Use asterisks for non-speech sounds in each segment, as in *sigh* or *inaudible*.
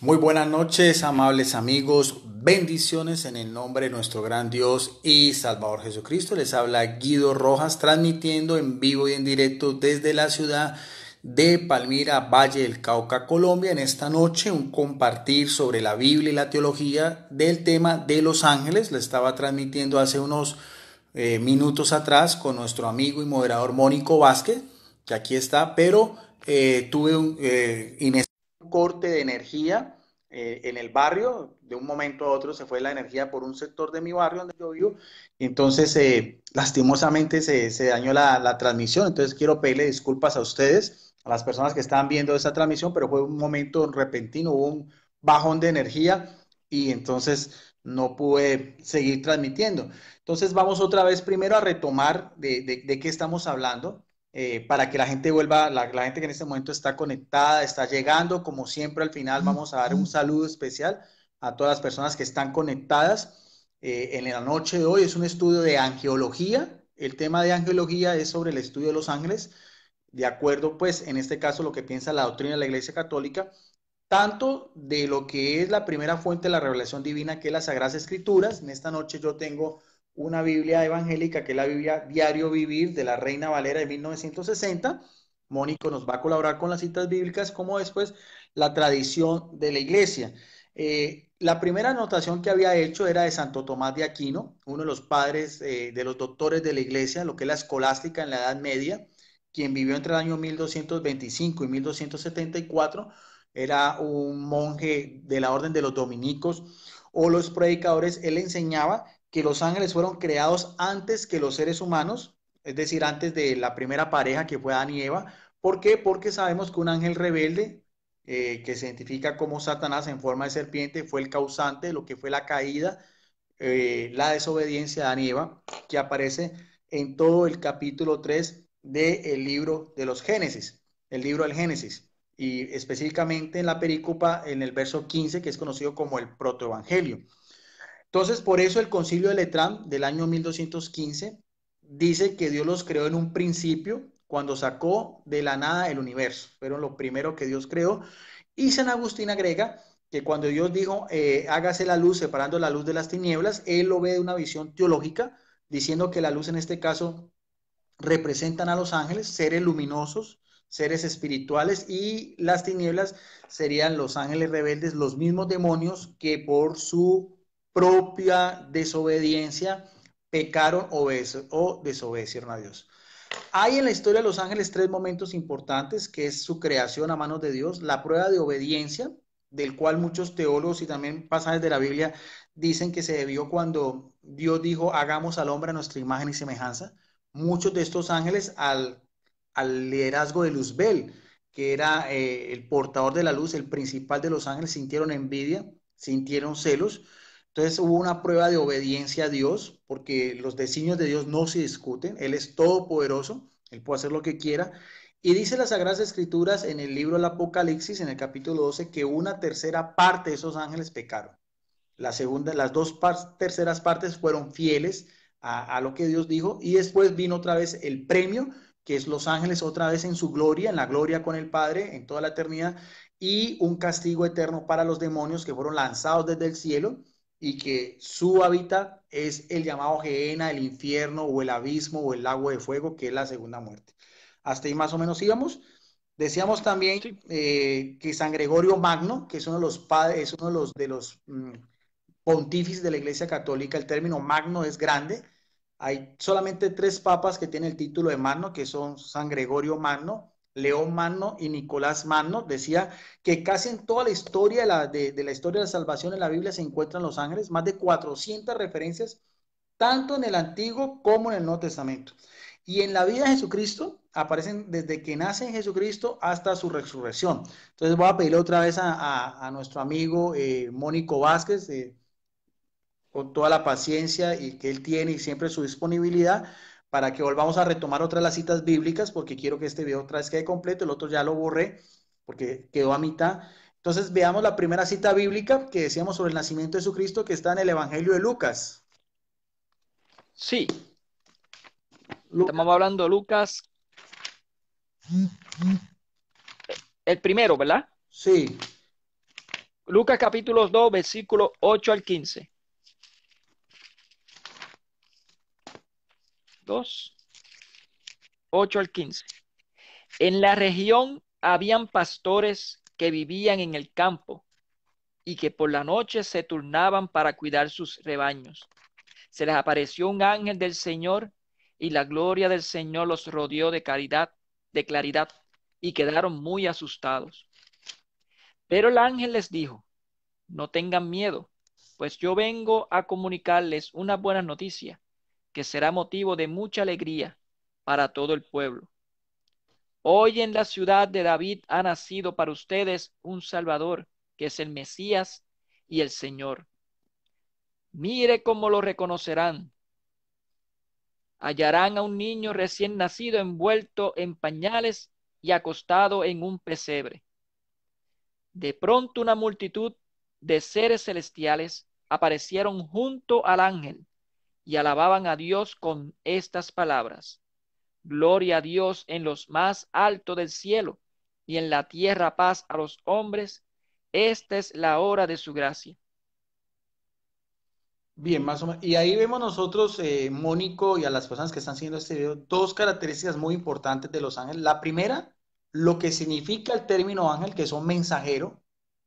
Muy buenas noches, amables amigos. Bendiciones en el nombre de nuestro gran Dios y Salvador Jesucristo. Les habla Guido Rojas, transmitiendo en vivo y en directo desde la ciudad de Palmira, Valle del Cauca, Colombia. En esta noche, un compartir sobre la Biblia y la teología del tema de los ángeles. Le estaba transmitiendo hace unos eh, minutos atrás con nuestro amigo y moderador Mónico Vázquez, que aquí está, pero eh, tuve un eh, corte de energía eh, en el barrio, de un momento a otro se fue la energía por un sector de mi barrio donde yo vivo, entonces eh, lastimosamente se, se dañó la, transmisión, entonces quiero pedirle disculpas a ustedes, a las personas que estaban viendo esa transmisión, pero fue un momento repentino, hubo un bajón de energía y entonces no pude seguir transmitiendo. Entonces vamos otra vez primero a retomar de qué estamos hablando. Eh, para que la gente vuelva, la, gente que en este momento está conectada, está llegando, como siempre al final vamos a dar un saludo especial a todas las personas que están conectadas eh, en la noche de hoy. Es un estudio de angiología, el tema de angiología es sobre el estudio de los ángeles, de acuerdo pues en este caso lo que piensa la doctrina de la Iglesia Católica, tanto de lo que es la primera fuente de la revelación divina que es las Sagradas Escrituras. En esta noche yo tengo una Biblia evangélica, que es la Biblia Diario Vivir de la Reina Valera de 1960. Mónico nos va a colaborar con las citas bíblicas, como después la tradición de la iglesia. Eh, la primera anotación que había hecho era de Santo Tomás de Aquino, uno de los padres eh, de los doctores de la iglesia, lo que es la escolástica en la Edad Media, quien vivió entre el año 1225 y 1274, era un monje de la orden de los dominicos o los predicadores, él enseñaba que los ángeles fueron creados antes que los seres humanos, es decir, antes de la primera pareja que fue Adán y Eva. ¿Por qué? Porque sabemos que un ángel rebelde, eh, que se identifica como Satanás en forma de serpiente, fue el causante de lo que fue la caída, eh, la desobediencia de Adán y Eva, que aparece en todo el capítulo 3 del libro de los Génesis, el libro del Génesis, y específicamente en la perícopa, en el verso 15, que es conocido como el protoevangelio. Entonces, por eso el concilio de Letrán del año 1215 dice que Dios los creó en un principio cuando sacó de la nada el universo. Fueron los primero que Dios creó. Y San Agustín agrega que cuando Dios dijo, eh, hágase la luz separando la luz de las tinieblas, él lo ve de una visión teológica, diciendo que la luz en este caso representan a los ángeles, seres luminosos, seres espirituales, y las tinieblas serían los ángeles rebeldes, los mismos demonios que por su propia desobediencia, pecaron o desobedecieron a Dios. Hay en la historia de los ángeles tres momentos importantes, que es su creación a manos de Dios, la prueba de obediencia, del cual muchos teólogos y también pasajes de la Biblia dicen que se debió cuando Dios dijo, hagamos al hombre a nuestra imagen y semejanza. Muchos de estos ángeles al, al liderazgo de Luzbel, que era eh, el portador de la luz, el principal de los ángeles, sintieron envidia, sintieron celos entonces hubo una prueba de obediencia a Dios, porque los designios de Dios no se discuten, Él es todopoderoso, Él puede hacer lo que quiera. Y dice las Sagradas Escrituras en el libro del Apocalipsis, en el capítulo 12, que una tercera parte de esos ángeles pecaron. La segunda, las dos terceras partes fueron fieles a lo que Dios dijo y después vino otra vez el premio, que es los ángeles otra vez en su gloria, en la gloria con el Padre, en toda la eternidad, y un castigo eterno para los demonios que fueron lanzados desde el cielo y que su hábitat es el llamado Geena, el infierno o el abismo o el lago de fuego, que es la segunda muerte. Hasta ahí más o menos íbamos. Decíamos también eh, que San Gregorio Magno, que es uno de los padres, es uno de los, mm, pontífices de la Iglesia Católica, el término magno es grande. Hay solamente tres papas que tienen el título de magno, que son San Gregorio Magno, León Magno y Nicolás Magno, decía que casi en toda la historia de la, historia de la salvación en la Biblia se encuentran los ángeles, más de 400 referencias, tanto en el Antiguo como en el Nuevo Testamento. Y en la vida de Jesucristo aparecen desde que nace en Jesucristo hasta su resurrección. Entonces voy a pedirle otra vez a, nuestro amigo eh, Mónico Vázquez, eh, con toda la paciencia y que él tiene y siempre su disponibilidad, para que volvamos a retomar otras las citas bíblicas, porque quiero que este video otra vez quede completo, el otro ya lo borré, porque quedó a mitad. Entonces veamos la primera cita bíblica que decíamos sobre el nacimiento de Jesucristo, que está en el Evangelio de Lucas. Sí. Estamos hablando de Lucas. Eh, el primero, ¿verdad? Sí. Lucas capítulo 2, versículo 8 al 15. 2, 8 al 15. En la región habían pastores que vivían en el campo y que por la noche se turnaban para cuidar sus rebaños. Se les apareció un ángel del Señor y la gloria del Señor los rodeó de de claridad, y quedaron muy asustados. Pero el ángel les dijo, no tengan miedo, pues yo vengo a comunicarles una buena noticia que será motivo de mucha alegría para todo el pueblo. Hoy en la ciudad de David ha nacido para ustedes un Salvador, que es el Mesías y el Señor. Mire cómo lo reconocerán. Hallarán a un niño recién nacido envuelto en pañales y acostado en un pesebre. De pronto una multitud de seres celestiales aparecieron junto al ángel y alababan a Dios con estas palabras. Gloria a Dios en los más altos del cielo y en la tierra paz a los hombres. Esta es la hora de su gracia. Bien, más o menos. Y ahí vemos nosotros, eh, Mónico, y a las personas que están siguiendo este video, dos características muy importantes de los ángeles. La primera, lo que significa el término ángel, que es un mensajero,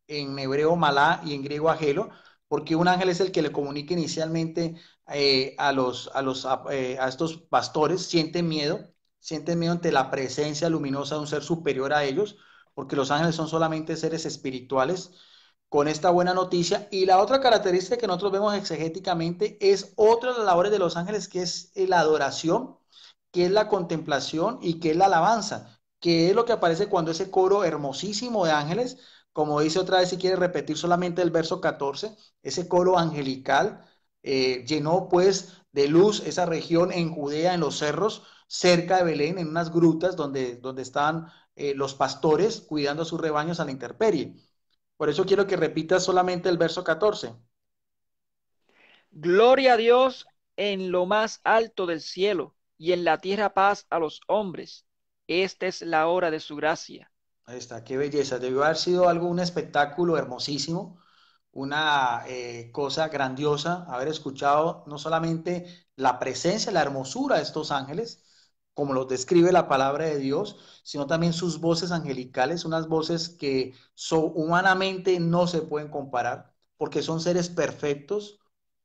en hebreo malá y en griego agelo, porque un ángel es el que le comunica inicialmente eh, a, los, los, eh, a, estos pastores, sienten miedo, sienten miedo ante la presencia luminosa de un ser superior a ellos, porque los ángeles son solamente seres espirituales, con esta buena noticia. Y la otra característica que nosotros vemos exegéticamente es otra de las labores de los ángeles, que es eh, la adoración, que es la contemplación y que es la alabanza, que es lo que aparece cuando ese coro hermosísimo de ángeles, como dice otra vez, si quiere repetir solamente el verso 14, ese coro angelical eh, llenó pues de luz esa región en Judea, en los cerros, cerca de Belén, en unas grutas donde, donde estaban eh, los pastores cuidando a sus rebaños a la intemperie. Por eso quiero que repitas solamente el verso 14. Gloria a Dios en lo más alto del cielo y en la tierra paz a los hombres. Esta es la hora de su gracia. Ahí está, qué belleza. Debió haber sido algo, un espectáculo hermosísimo una eh, cosa grandiosa haber escuchado no solamente la presencia, la hermosura de estos ángeles, como los describe la palabra de Dios, sino también sus voces angelicales, unas voces que humanamente no se pueden comparar, porque son seres perfectos,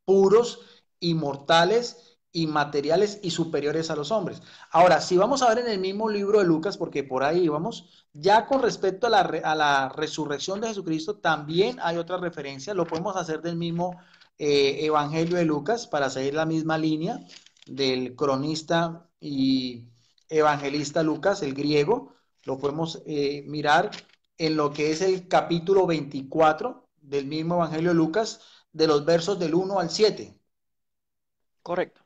puros, inmortales inmateriales y superiores a los hombres. Ahora, si vamos a ver en el mismo libro de Lucas, porque por ahí vamos, ya con respecto a la, resurrección de Jesucristo, también hay otra referencia, lo podemos hacer del mismo eh, Evangelio de Lucas para seguir la misma línea del cronista y evangelista Lucas, el griego, lo podemos eh, mirar en lo que es el capítulo 24 del mismo Evangelio de Lucas, de los versos del 1 al 7. Correcto.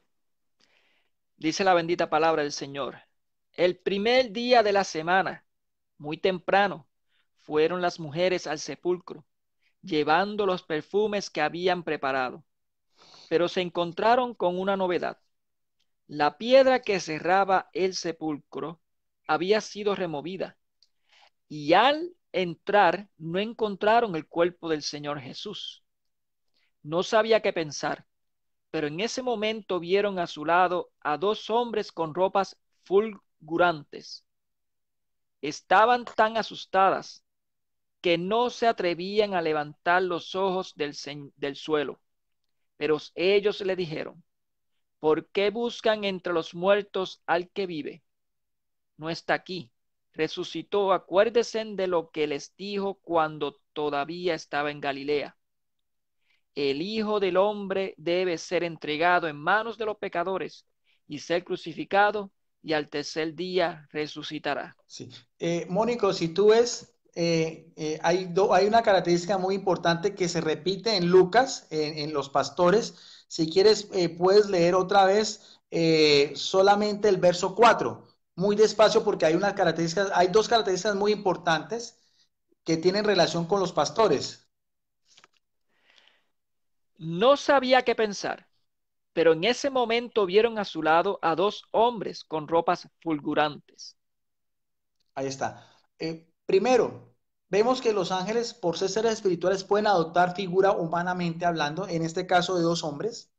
Dice la bendita palabra del Señor. El primer día de la semana, muy temprano, fueron las mujeres al sepulcro, llevando los perfumes que habían preparado. Pero se encontraron con una novedad. La piedra que cerraba el sepulcro había sido removida, y al entrar no encontraron el cuerpo del Señor Jesús. No sabía qué pensar pero en ese momento vieron a su lado a dos hombres con ropas fulgurantes. Estaban tan asustadas que no se atrevían a levantar los ojos del, del suelo. Pero ellos le dijeron, ¿por qué buscan entre los muertos al que vive? No está aquí. Resucitó, acuérdense de lo que les dijo cuando todavía estaba en Galilea el Hijo del Hombre debe ser entregado en manos de los pecadores y ser crucificado y al tercer día resucitará. Sí. Eh, Mónico, si tú ves, eh, eh, hay, hay una característica muy importante que se repite en Lucas, en, los pastores. Si quieres, puedes leer otra vez solamente el verso 4, muy despacio porque hay, hay dos características muy importantes que tienen relación con los pastores. No sabía qué pensar, pero en ese momento vieron a su lado a dos hombres con ropas fulgurantes. Ahí está. Eh, primero, vemos que los ángeles, por ser seres espirituales, pueden adoptar figura humanamente hablando, en este caso de dos hombres,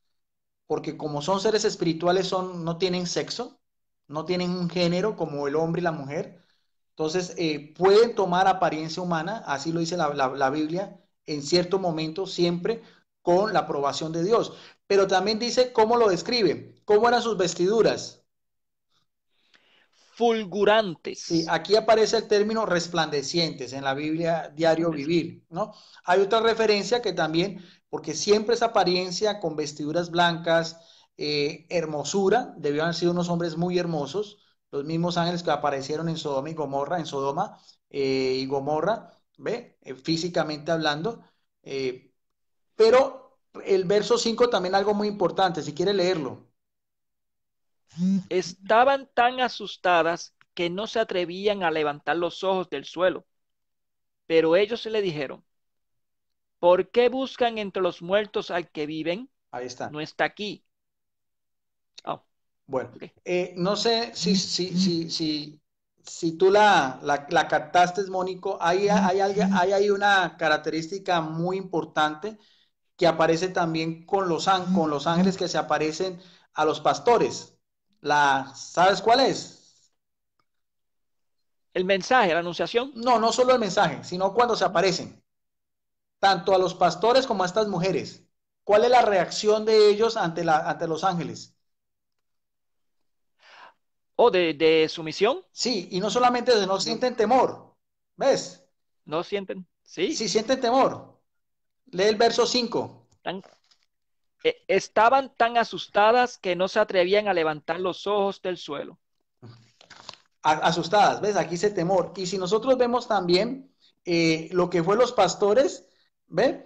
porque como son seres espirituales, son, no tienen sexo, no tienen un género como el hombre y la mujer. Entonces, eh, pueden tomar apariencia humana, así lo dice la Biblia, en cierto momento, siempre, con la aprobación de Dios. Pero también dice cómo lo describe, cómo eran sus vestiduras. Fulgurantes. Sí, aquí aparece el término resplandecientes en la Biblia diario vivir, ¿no? Hay otra referencia que también, porque siempre esa apariencia con vestiduras blancas, eh, hermosura, debió haber sido unos hombres muy hermosos, los mismos ángeles que aparecieron en Sodoma y Gomorra, en Sodoma eh, y Gomorra, ¿ve? Eh, físicamente hablando, pero el verso 5 también algo muy importante, si quiere leerlo. Estaban tan asustadas que no se atrevían a levantar los ojos del suelo. Pero ellos se le dijeron, ¿por qué buscan entre los muertos al que viven? Ahí está. No está aquí. Ah, bueno, eh, no sé si, si, si, si, si tú la, la, la captaste, Mónico. Hay, hay, hay, hay una característica muy importante que aparece también con los, con los ángeles que se aparecen a los pastores. La, ¿Sabes cuál es? El mensaje, la anunciación. No, no solo el mensaje, sino cuando se aparecen, tanto a los pastores como a estas mujeres. ¿Cuál es la reacción de ellos ante, la, ante los ángeles? ¿O oh, de, sumisión? Sí, y no solamente no sienten temor, ¿ves? No sienten, sí. Sí, sienten temor. Lee el verso 5. E, estaban tan asustadas que no se atrevían a levantar los ojos del suelo. Asustadas, ¿ves? Aquí se temor. Y si nosotros vemos también eh, lo que fue los pastores, ¿ves?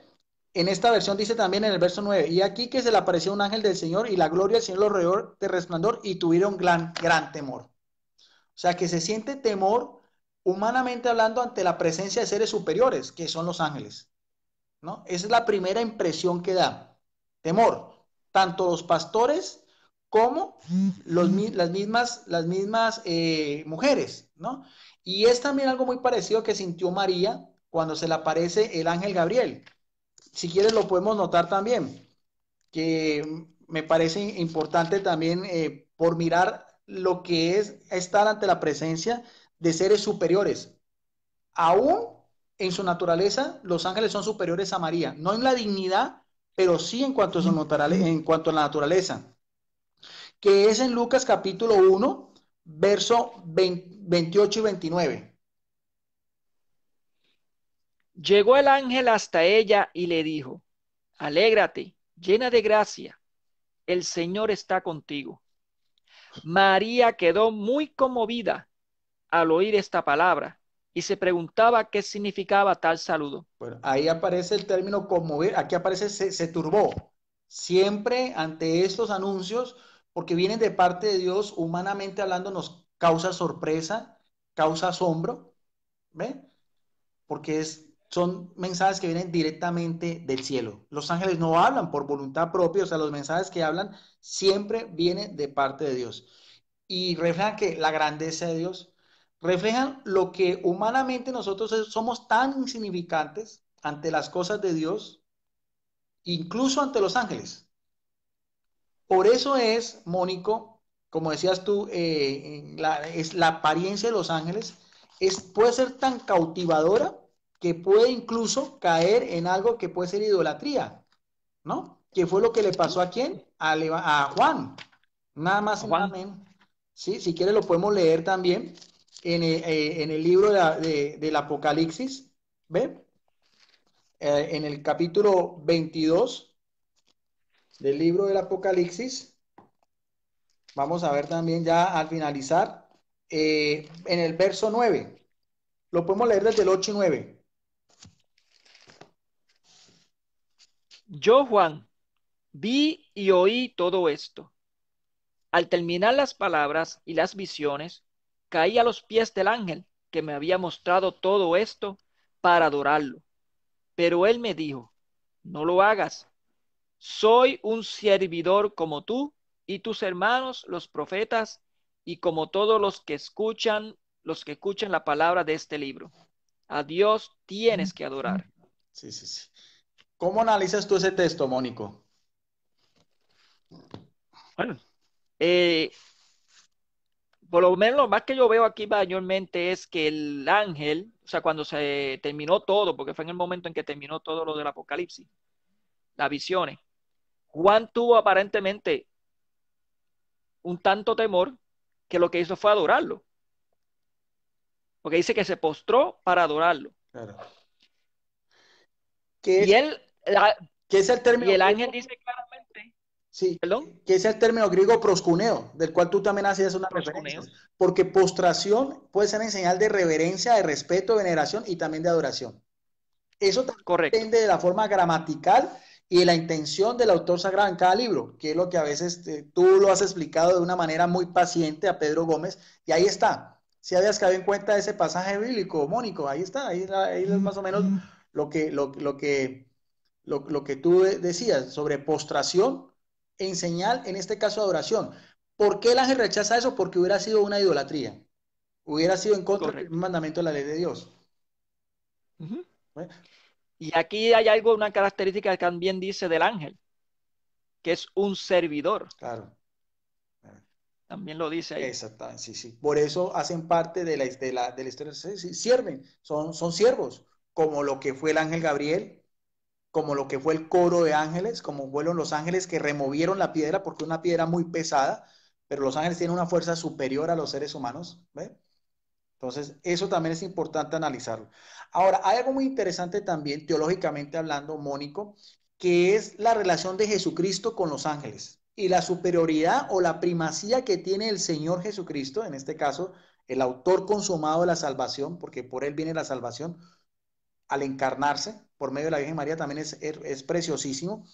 En esta versión dice también en el verso 9, y aquí que se le apareció un ángel del Señor y la gloria del Señor alrededor de resplandor y tuvieron gran, gran temor. O sea, que se siente temor humanamente hablando ante la presencia de seres superiores, que son los ángeles. Esa es la primera impresión que da. Temor. Tanto los pastores como las mismas, las mismas eh, mujeres, ¿no? Y es también algo muy parecido que sintió María cuando se le aparece el ángel Gabriel. Si quieres lo podemos notar también, que me parece importante también eh, por mirar lo que es estar ante la presencia de seres superiores, aún en su naturaleza, los ángeles son superiores a María, no en la dignidad, pero sí en cuanto a, su en cuanto a la naturaleza, que es en Lucas capítulo 1, verso 28 y 29. Llegó el ángel hasta ella y le dijo, alégrate, llena de gracia, el Señor está contigo. María quedó muy conmovida al oír esta palabra y se preguntaba qué significaba tal saludo. Bueno, ahí aparece el término conmover, aquí aparece se, turbó. Siempre ante estos anuncios, porque vienen de parte de Dios, humanamente hablando, nos causa sorpresa, causa asombro, ¿ve? Porque es, son mensajes que vienen directamente del cielo. Los ángeles no hablan por voluntad propia, o sea, los mensajes que hablan siempre vienen de parte de Dios. Y reflejan que la grandeza de Dios, reflejan lo que humanamente nosotros somos tan insignificantes ante las cosas de Dios, incluso ante los ángeles. Por eso es, Mónico, como decías tú, eh, la, es la apariencia de los ángeles es, puede ser tan cautivadora que puede incluso caer en algo que puede ser idolatría, ¿no? Que fue lo que le pasó a quién? A, Juan. Nada más. Juan. Sí, si quieres lo podemos leer también. Eh, eh, en, el libro del Apocalipsis, ¿ve? Eh, en el capítulo 22 del libro del Apocalipsis, vamos a ver también ya al finalizar, en el verso 9, lo podemos leer desde el 8 y 9. Yo, Juan, vi y oí todo esto. Al terminar las palabras y las visiones, Caí a los pies del ángel que me había mostrado todo esto para adorarlo. Pero él me dijo, no lo hagas. Soy un servidor como tú y tus hermanos, los profetas, y como todos los que escuchan, los que escuchan la palabra de este libro. A Dios tienes que adorar. Sí, sí, sí. ¿Cómo analizas tú ese texto, Mónico? Bueno, eh, por lo menos lo más que yo veo aquí mayormente es que el ángel, o sea, cuando se terminó todo, porque fue en el momento en que terminó todo lo del apocalipsis, las visiones, Juan tuvo aparentemente un tanto temor que lo que hizo fue adorarlo. Porque dice que se postró para adorarlo. Claro. y él, es el término? Y el ángel dice claro, Sí, que es el término griego proscuneo, del cual tú también hacías una referencia. Porque postración puede ser en señal de reverencia, de respeto, de veneración y también de adoración. Eso también depende de la forma gramatical y de la intención del autor sagrado en cada libro, que es lo que a veces este, tú lo has explicado de una manera muy paciente a Pedro Gómez, y ahí está. Si habías caído en cuenta ese pasaje bíblico, Mónico, ahí está, ahí, es más o menos mm. lo que, lo, que, lo que tú decías sobre postración en señal, en este caso, adoración. ¿Por qué el ángel rechaza eso? Porque hubiera sido una idolatría. Hubiera sido en contra de del mandamiento de la ley de Dios. Pues, y aquí hay algo, una característica que también dice del ángel, que es un servidor. Claro. También lo dice ahí. Exactamente, sí, sí. Por eso hacen parte de la, de la, historia. sirven, son, son siervos, como lo que fue el ángel Gabriel, como lo que fue el coro de ángeles, como fueron los ángeles que removieron la piedra, porque una piedra muy pesada, pero los ángeles tienen una fuerza superior a los seres humanos. Entonces, eso también es importante analizarlo. Ahora, hay algo muy interesante también, teológicamente hablando, Mónico, que es la relación de Jesucristo con los ángeles y la superioridad o la primacía que tiene el Señor Jesucristo, en este caso, el autor consumado de la salvación, porque por él viene la salvación, al encarnarse por medio de la Virgen María también es, er, es, preciosísimo.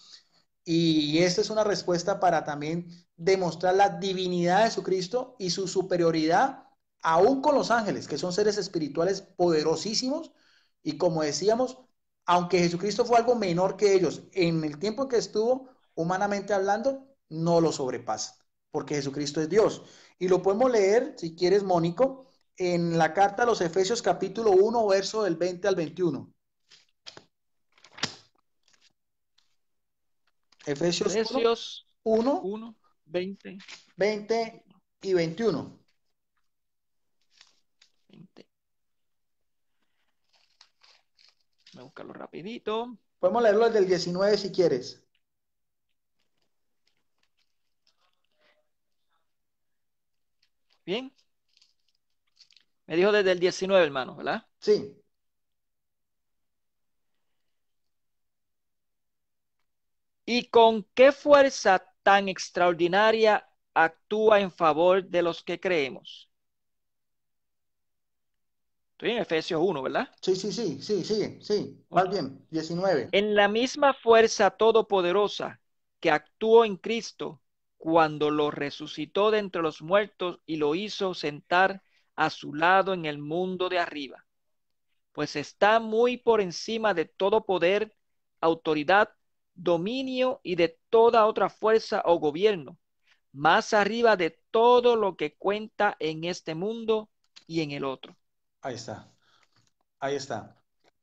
Y esta es una respuesta para también demostrar la divinidad de Jesucristo. y su superioridad aún con los ángeles, que son seres espirituales poderosísimos. Y como decíamos, aunque Jesucristo fue algo menor que ellos, en el tiempo que estuvo, humanamente hablando, no lo sobrepasa. porque Jesucristo es Dios. Y lo podemos leer, si quieres, Mónico, en la carta a los Efesios capítulo 1, verso del 20 al 21. Efesios, 1, 1, 20. 20 y 21. 20. a buscarlo rapidito. Podemos leerlo desde el 19 si quieres. Bien. Me dijo desde el 19, hermano, ¿verdad? Sí. ¿Y con qué fuerza tan extraordinaria actúa en favor de los que creemos? Estoy en Efesios 1, ¿verdad? Sí, sí, sí, sí, sí, sí. Más bien, 19. En la misma fuerza todopoderosa que actuó en Cristo cuando lo resucitó de entre los muertos y lo hizo sentar a su lado en el mundo de arriba, pues está muy por encima de todo poder, autoridad, dominio y de toda otra fuerza o gobierno, más arriba de todo lo que cuenta en este mundo y en el otro. Ahí está, ahí está.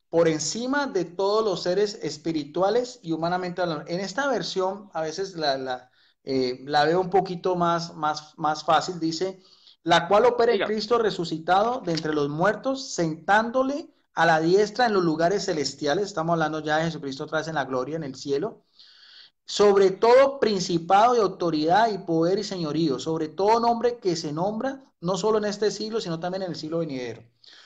Por encima de todos los seres espirituales y humanamente En esta versión, a veces eh, la, veo un poquito más, más, más fácil, dice, la cual opera en Cristo resucitado de entre los muertos, sentándole a la diestra en los lugares celestiales, estamos hablando ya de Jesucristo otra vez en la gloria, en el cielo, sobre todo principado de autoridad y poder y señorío, sobre todo nombre que se nombra, no solo en este siglo, sino también en el siglo venidero.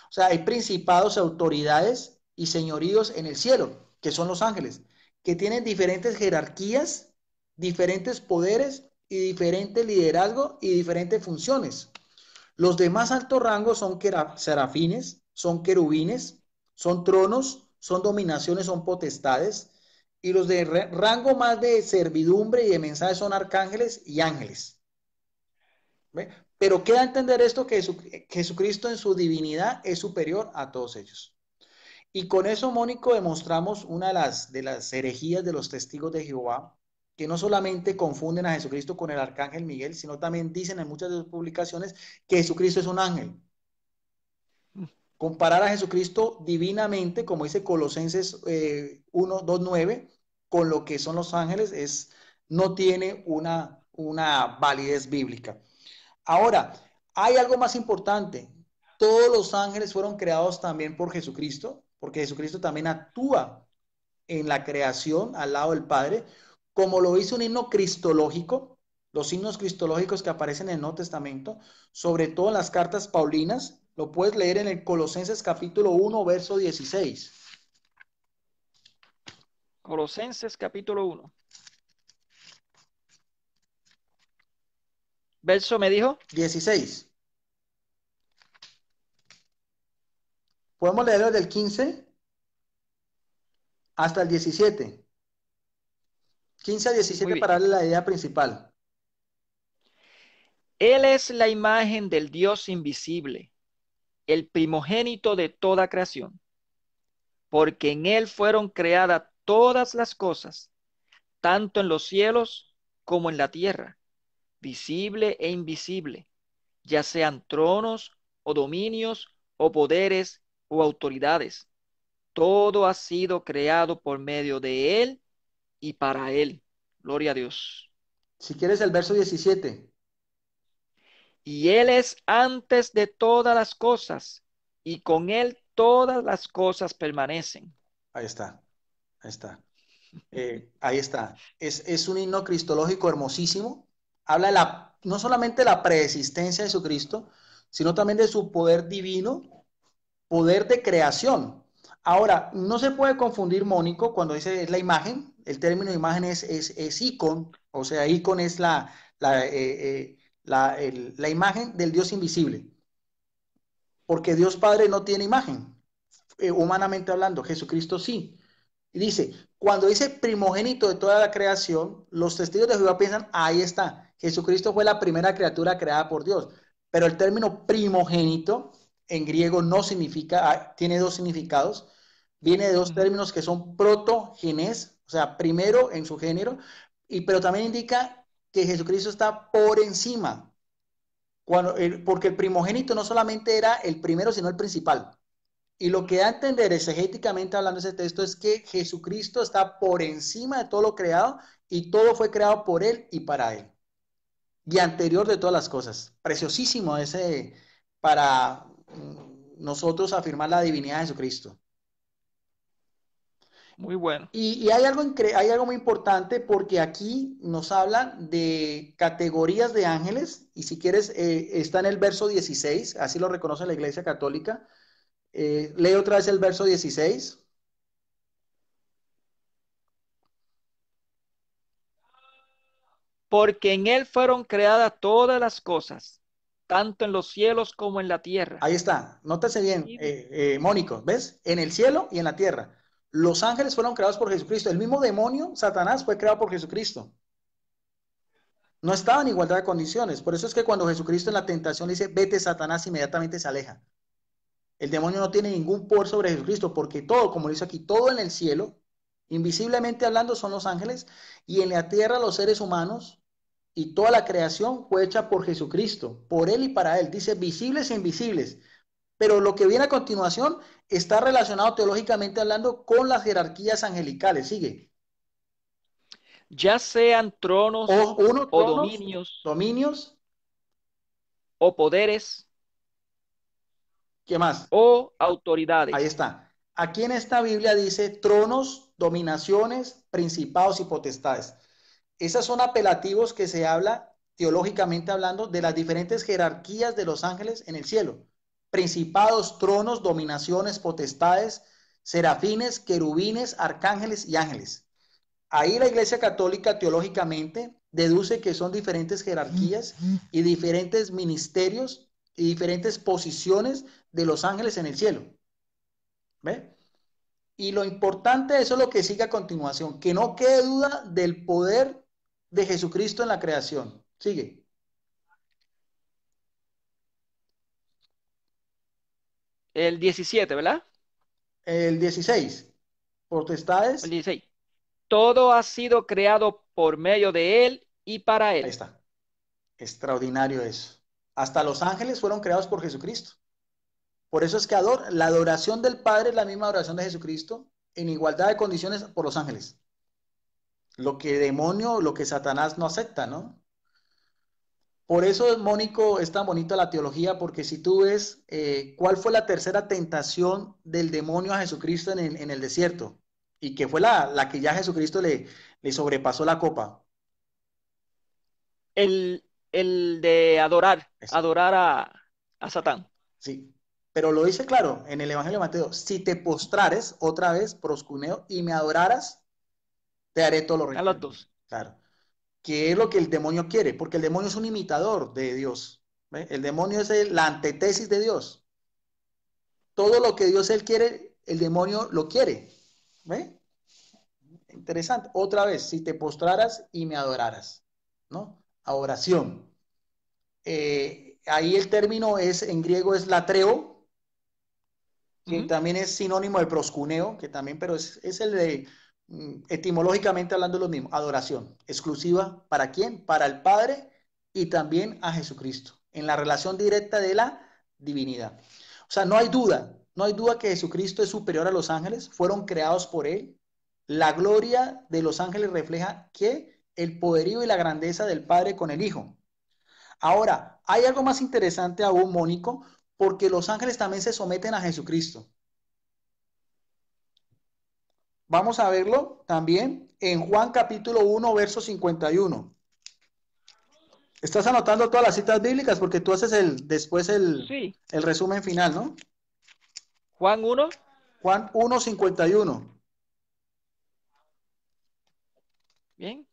O sea, hay principados, autoridades y señoríos en el cielo, que son los ángeles, que tienen diferentes jerarquías, diferentes poderes y diferente liderazgo y diferentes funciones. Los de más alto rango son serafines, son querubines, son tronos, son dominaciones, son potestades. Y los de rango más de servidumbre y de mensaje son arcángeles y ángeles. Pero queda entender esto que Jesucristo en su divinidad es superior a todos ellos. Y con eso, Mónico, demostramos una de las, de las herejías de los testigos de Jehová, que no solamente confunden a Jesucristo con el arcángel Miguel, sino también dicen en muchas de sus publicaciones que Jesucristo es un ángel. Comparar a Jesucristo divinamente, como dice Colosenses 1, 2, 9, con lo que son los ángeles, es, no tiene una, una validez bíblica. Ahora, hay algo más importante. Todos los ángeles fueron creados también por Jesucristo, porque Jesucristo también actúa en la creación al lado del Padre como lo hizo un himno cristológico, los himnos cristológicos que aparecen en el Nuevo Testamento, sobre todo en las cartas paulinas, lo puedes leer en el Colosenses capítulo 1, verso 16. Colosenses capítulo 1. Verso me dijo. 16. Podemos leerlo del 15 hasta el 17. 15 a 17 para la idea principal. Él es la imagen del Dios invisible, el primogénito de toda creación, porque en Él fueron creadas todas las cosas, tanto en los cielos como en la tierra, visible e invisible, ya sean tronos o dominios o poderes o autoridades. Todo ha sido creado por medio de Él y para Él. Gloria a Dios. Si quieres el verso 17. Y Él es antes de todas las cosas, y con Él todas las cosas permanecen. Ahí está, ahí está. Eh, ahí está. Es, un himno cristológico hermosísimo. Habla la, no solamente de la preexistencia de Jesucristo, sino también de su poder divino, poder de creación. Ahora, no se puede confundir Mónico cuando dice es la imagen, el término imagen es, es, icon, o sea, icon es la, eh, eh, la, imagen del Dios invisible. Porque Dios Padre no tiene imagen, eh, humanamente hablando, Jesucristo sí. Y dice, cuando dice primogénito de toda la creación, los testigos de Jehová piensan, ahí está, Jesucristo fue la primera criatura creada por Dios. Pero el término primogénito en griego no significa, ah, tiene dos significados, viene de dos términos que son protogenes sea, primero en su género, y, pero también indica que Jesucristo está por encima, cuando, porque el primogénito no solamente era el primero, sino el principal. Y lo que da a entender esegéticamente hablando ese texto es que Jesucristo está por encima de todo lo creado y todo fue creado por Él y para Él. Y anterior de todas las cosas. Preciosísimo ese para mm, nosotros afirmar la divinidad de Jesucristo. Muy bueno. Y, hay, algo hay algo muy importante porque aquí nos hablan de categorías de ángeles, y si quieres, eh, está en el verso 16, así lo reconoce la Iglesia Católica. Eh, lee otra vez el verso 16. Porque en Él fueron creadas todas las cosas, tanto en los cielos como en la tierra. Ahí está, nótese bien, eh, Mónico, ¿ves? En el cielo y en la tierra. Los ángeles fueron creados por Jesucristo. El mismo demonio, Satanás, fue creado por Jesucristo. No estaba en igualdad de condiciones. Por eso es que cuando Jesucristo en la tentación dice, vete Satanás, inmediatamente se aleja. El demonio no tiene ningún poder sobre Jesucristo porque todo, como lo aquí, todo en el cielo, invisiblemente hablando, son los ángeles y en la tierra los seres humanos y toda la creación fue hecha por Jesucristo, por Él y para Él. Dice visibles e invisibles, pero lo que viene a continuación está relacionado teológicamente hablando con las jerarquías angelicales. Sigue. Ya sean tronos o, dominios. Dominios. O poderes. ¿Qué más? O autoridades. Ahí está. Aquí en esta Biblia dice tronos, dominaciones, principados y potestades. Esos son apelativos que se habla teológicamente hablando de las diferentes jerarquías de los ángeles en el cielo principados, tronos, dominaciones, potestades, serafines, querubines, arcángeles y ángeles. Ahí la Iglesia Católica teológicamente deduce que son diferentes jerarquías y diferentes ministerios y diferentes posiciones de los ángeles en el cielo. ¿Ve? Y lo importante, eso es lo que sigue a continuación, que no quede duda del poder de Jesucristo en la creación. Sigue. El 17, ¿verdad? El 16. Potestades. El 16. Todo ha sido creado por medio de Él y para Él. Ahí está. Extraordinario eso. Hasta los ángeles fueron creados por Jesucristo. Por eso es que la adoración del Padre es la misma adoración de Jesucristo en igualdad de condiciones por los ángeles. Lo que demonio, lo que Satanás no acepta, ¿no? Por eso, Mónico, es tan bonita la teología, porque si tú ves eh, cuál fue la tercera tentación del demonio a Jesucristo en el, desierto, y que fue la, que ya Jesucristo le, le sobrepasó la copa. El, de adorar, adorar a, Satán. Sí, pero lo dice claro en el Evangelio de Mateo, si te postrares otra vez, proscuneo, y me adoraras, te haré todo lo rico. A los dos. Claro. ¿Qué es lo que el demonio quiere, porque el demonio es un imitador de Dios. El demonio es la antetesis de Dios. Todo lo que Dios él quiere, el demonio lo quiere. ¿ve? Interesante. Otra vez, si te postraras y me adoraras, ¿no? Adoración. Eh, ahí el término es, en griego es latreo, que también es sinónimo de proscuneo, que también, pero es el de Mm, etimológicamente hablando lo mismo, adoración exclusiva para quién? Para el Padre y también a Jesucristo, en la relación directa de la divinidad. O sea, no hay duda, no hay duda que Jesucristo es superior a los ángeles, fueron creados por Él. La gloria de los ángeles refleja que el poderío y la grandeza del Padre con el Hijo. Ahora, hay algo más interesante aún, Mónico, porque los ángeles también se someten a Jesucristo. Vamos a verlo también en Juan capítulo 1, verso 51. Estás anotando todas las citas bíblicas porque tú haces el después el, el resumen final, ¿no? Juan 1. Juan 1, 51. Bien.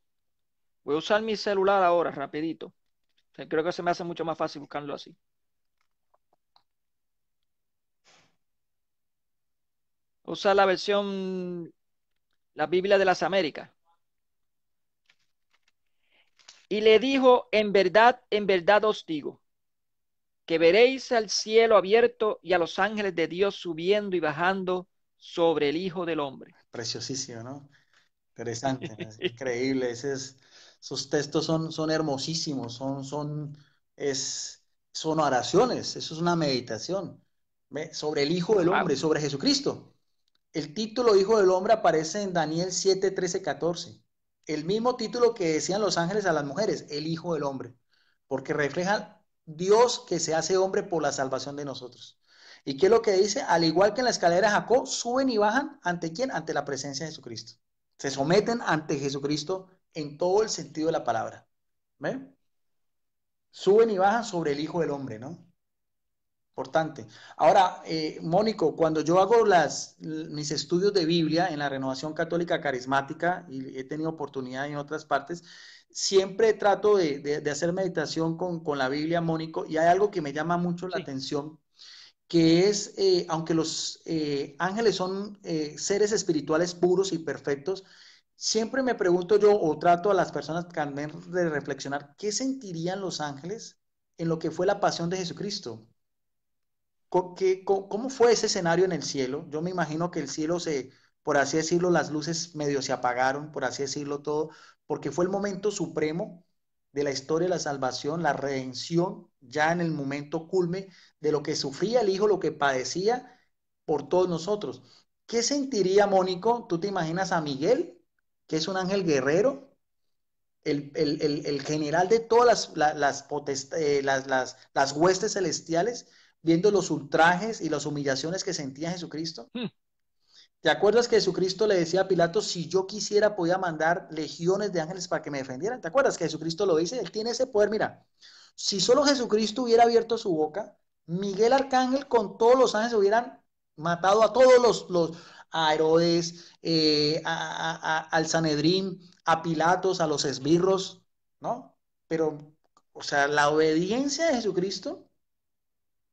Voy a usar mi celular ahora, rapidito. Creo que se me hace mucho más fácil buscarlo así. Usa la versión la Biblia de las Américas. Y le dijo, en verdad, en verdad os digo, que veréis al cielo abierto y a los ángeles de Dios subiendo y bajando sobre el Hijo del Hombre. Preciosísimo, ¿no? Interesante, increíble. Esos sus textos son, son hermosísimos, son, son, es, son oraciones, eso es una meditación sobre el Hijo del Hombre, sobre Jesucristo. El título Hijo del Hombre aparece en Daniel 7, 13, 14. El mismo título que decían los ángeles a las mujeres, el Hijo del Hombre, porque refleja Dios que se hace hombre por la salvación de nosotros. ¿Y qué es lo que dice? Al igual que en la escalera de Jacob, suben y bajan ante quién? Ante la presencia de Jesucristo. Se someten ante Jesucristo en todo el sentido de la palabra. ¿Ven? Suben y bajan sobre el Hijo del Hombre, ¿no? Ahora, eh, Mónico, cuando yo hago mis estudios de Biblia en la Renovación Católica Carismática, y he tenido oportunidad en otras partes, siempre trato de, hacer meditación con, la Biblia, Mónico, y hay algo que me llama mucho la atención, que es, eh, aunque los eh, ángeles son seres espirituales puros y perfectos, siempre me pregunto yo o trato a las personas también de reflexionar, ¿qué sentirían los ángeles en lo que fue la pasión de Jesucristo? ¿Cómo fue ese escenario en el cielo? Yo me imagino que el cielo se, por así decirlo, las luces medio se apagaron, por así decirlo todo, porque fue el momento supremo de la historia de la salvación, la redención, ya en el momento culme de lo que sufría el Hijo, lo que padecía por todos nosotros. ¿Qué sentiría Mónico? ¿Tú te imaginas a Miguel, que es un ángel guerrero, el, general de todas eh, las, las, las huestes celestiales? viendo los ultrajes y las humillaciones que sentía Jesucristo? Hmm. ¿Te acuerdas que Jesucristo le decía a Pilato, si yo quisiera podía mandar legiones de ángeles para que me defendieran? ¿Te acuerdas que Jesucristo lo dice? Él tiene ese poder, mira, si solo Jesucristo hubiera abierto su boca, Miguel Arcángel con todos los ángeles hubieran matado a todos los, a Herodes, eh, al Sanedrín, a Pilatos, a los esbirros, ¿no? Pero, o sea, la obediencia de Jesucristo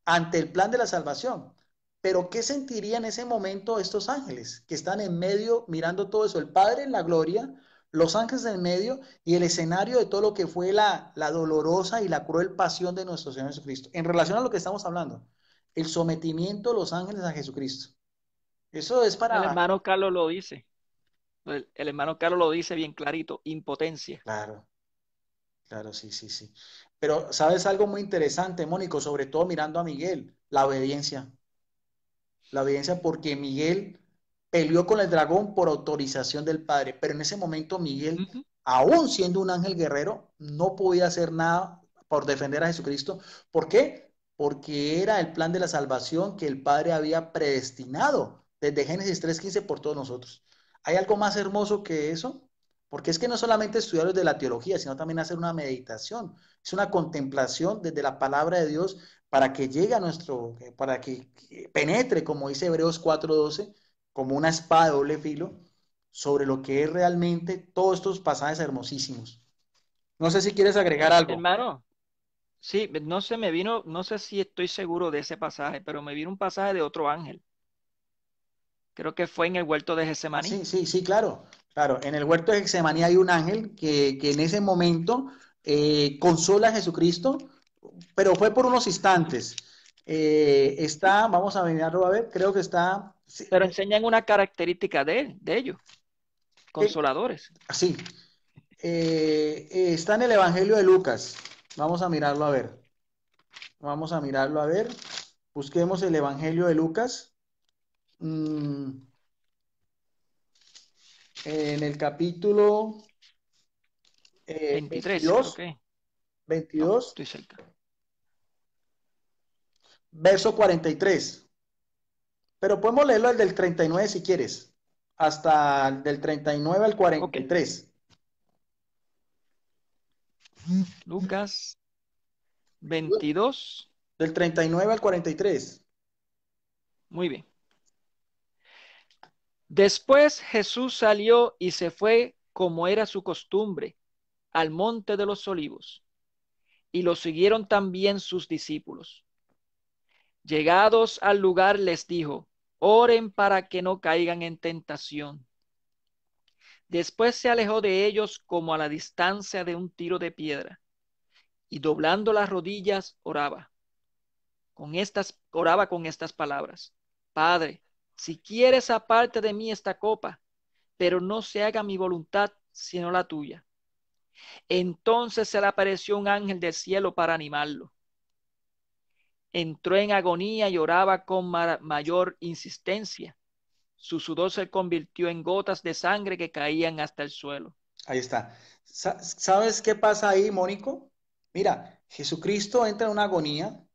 ante el plan de la salvación. Pero ¿qué sentirían en ese momento estos ángeles que están en medio mirando todo eso? El Padre en la gloria, los ángeles en medio y el escenario de todo lo que fue la, la dolorosa y la cruel pasión de nuestro Señor Jesucristo. En relación a lo que estamos hablando, el sometimiento de los ángeles a Jesucristo. Eso es para... El hermano Carlos lo dice. el hermano Carlos lo dice bien clarito, impotencia. Claro, claro, sí, sí, sí. Pero sabes algo muy interesante, Mónico, sobre todo mirando a Miguel, la obediencia. La obediencia porque Miguel peleó con el dragón por autorización del padre, pero en ese momento Miguel, aún siendo un ángel guerrero, no podía hacer nada por defender a Jesucristo. ¿Por qué? Porque era el plan de la salvación que el padre había predestinado desde Génesis 3.15 por todos nosotros. ¿Hay algo más hermoso que eso? Porque es que no solamente estudiar de la teología, sino también hacer una meditación. Es una contemplación desde la palabra de Dios para que llegue a nuestro, eh, para que eh, penetre, como dice Hebreos 4:12, como una espada de doble filo, sobre lo que es realmente todos estos pasajes hermosísimos. No sé si quieres agregar algo. Hermano, sí, no se me vino, no sé si estoy seguro de ese pasaje, pero me vino un pasaje de otro ángel. Creo que fue en el huerto de Getsemaní. Sí, sí, sí, claro. Claro, en el huerto de Getsemaní hay un ángel que, en ese momento eh, consola a Jesucristo, pero fue por unos instantes. Eh, está, vamos a mirarlo a ver, creo que está... Pero enseñan una característica de, de ellos, consoladores. Así. Eh, está en el Evangelio de Lucas, vamos a mirarlo a ver. Vamos a mirarlo a ver. Busquemos el Evangelio de Lucas. Mm en el capítulo 23, 22, 22 estoy cerca. verso 43. Pero podemos leerlo el del 39 si quieres, hasta el del 39 al 43. Lucas 22. Del 39 al 43. Muy bien. Después Jesús salió y se fue como era su costumbre al monte de los olivos, y lo siguieron también sus discípulos. Llegados al lugar les dijo, oren para que no caigan en tentación. Después se alejó de ellos como a la distancia de un tiro de piedra, y doblando las rodillas oraba. Con estas oraba con estas palabras: Padre, si quieres aparte de mí esta copa, pero no se haga mi voluntad sino la tuya. Entonces se le apareció un ángel del cielo para animarlo. Entró en agonía y oraba con mayor insistencia. Su sudor se convirtió en gotas de sangre que caían hasta el suelo. Ahí está. ¿Sabes qué pasa ahí, Mónico? Mira, Jesucristo entra en una agonía,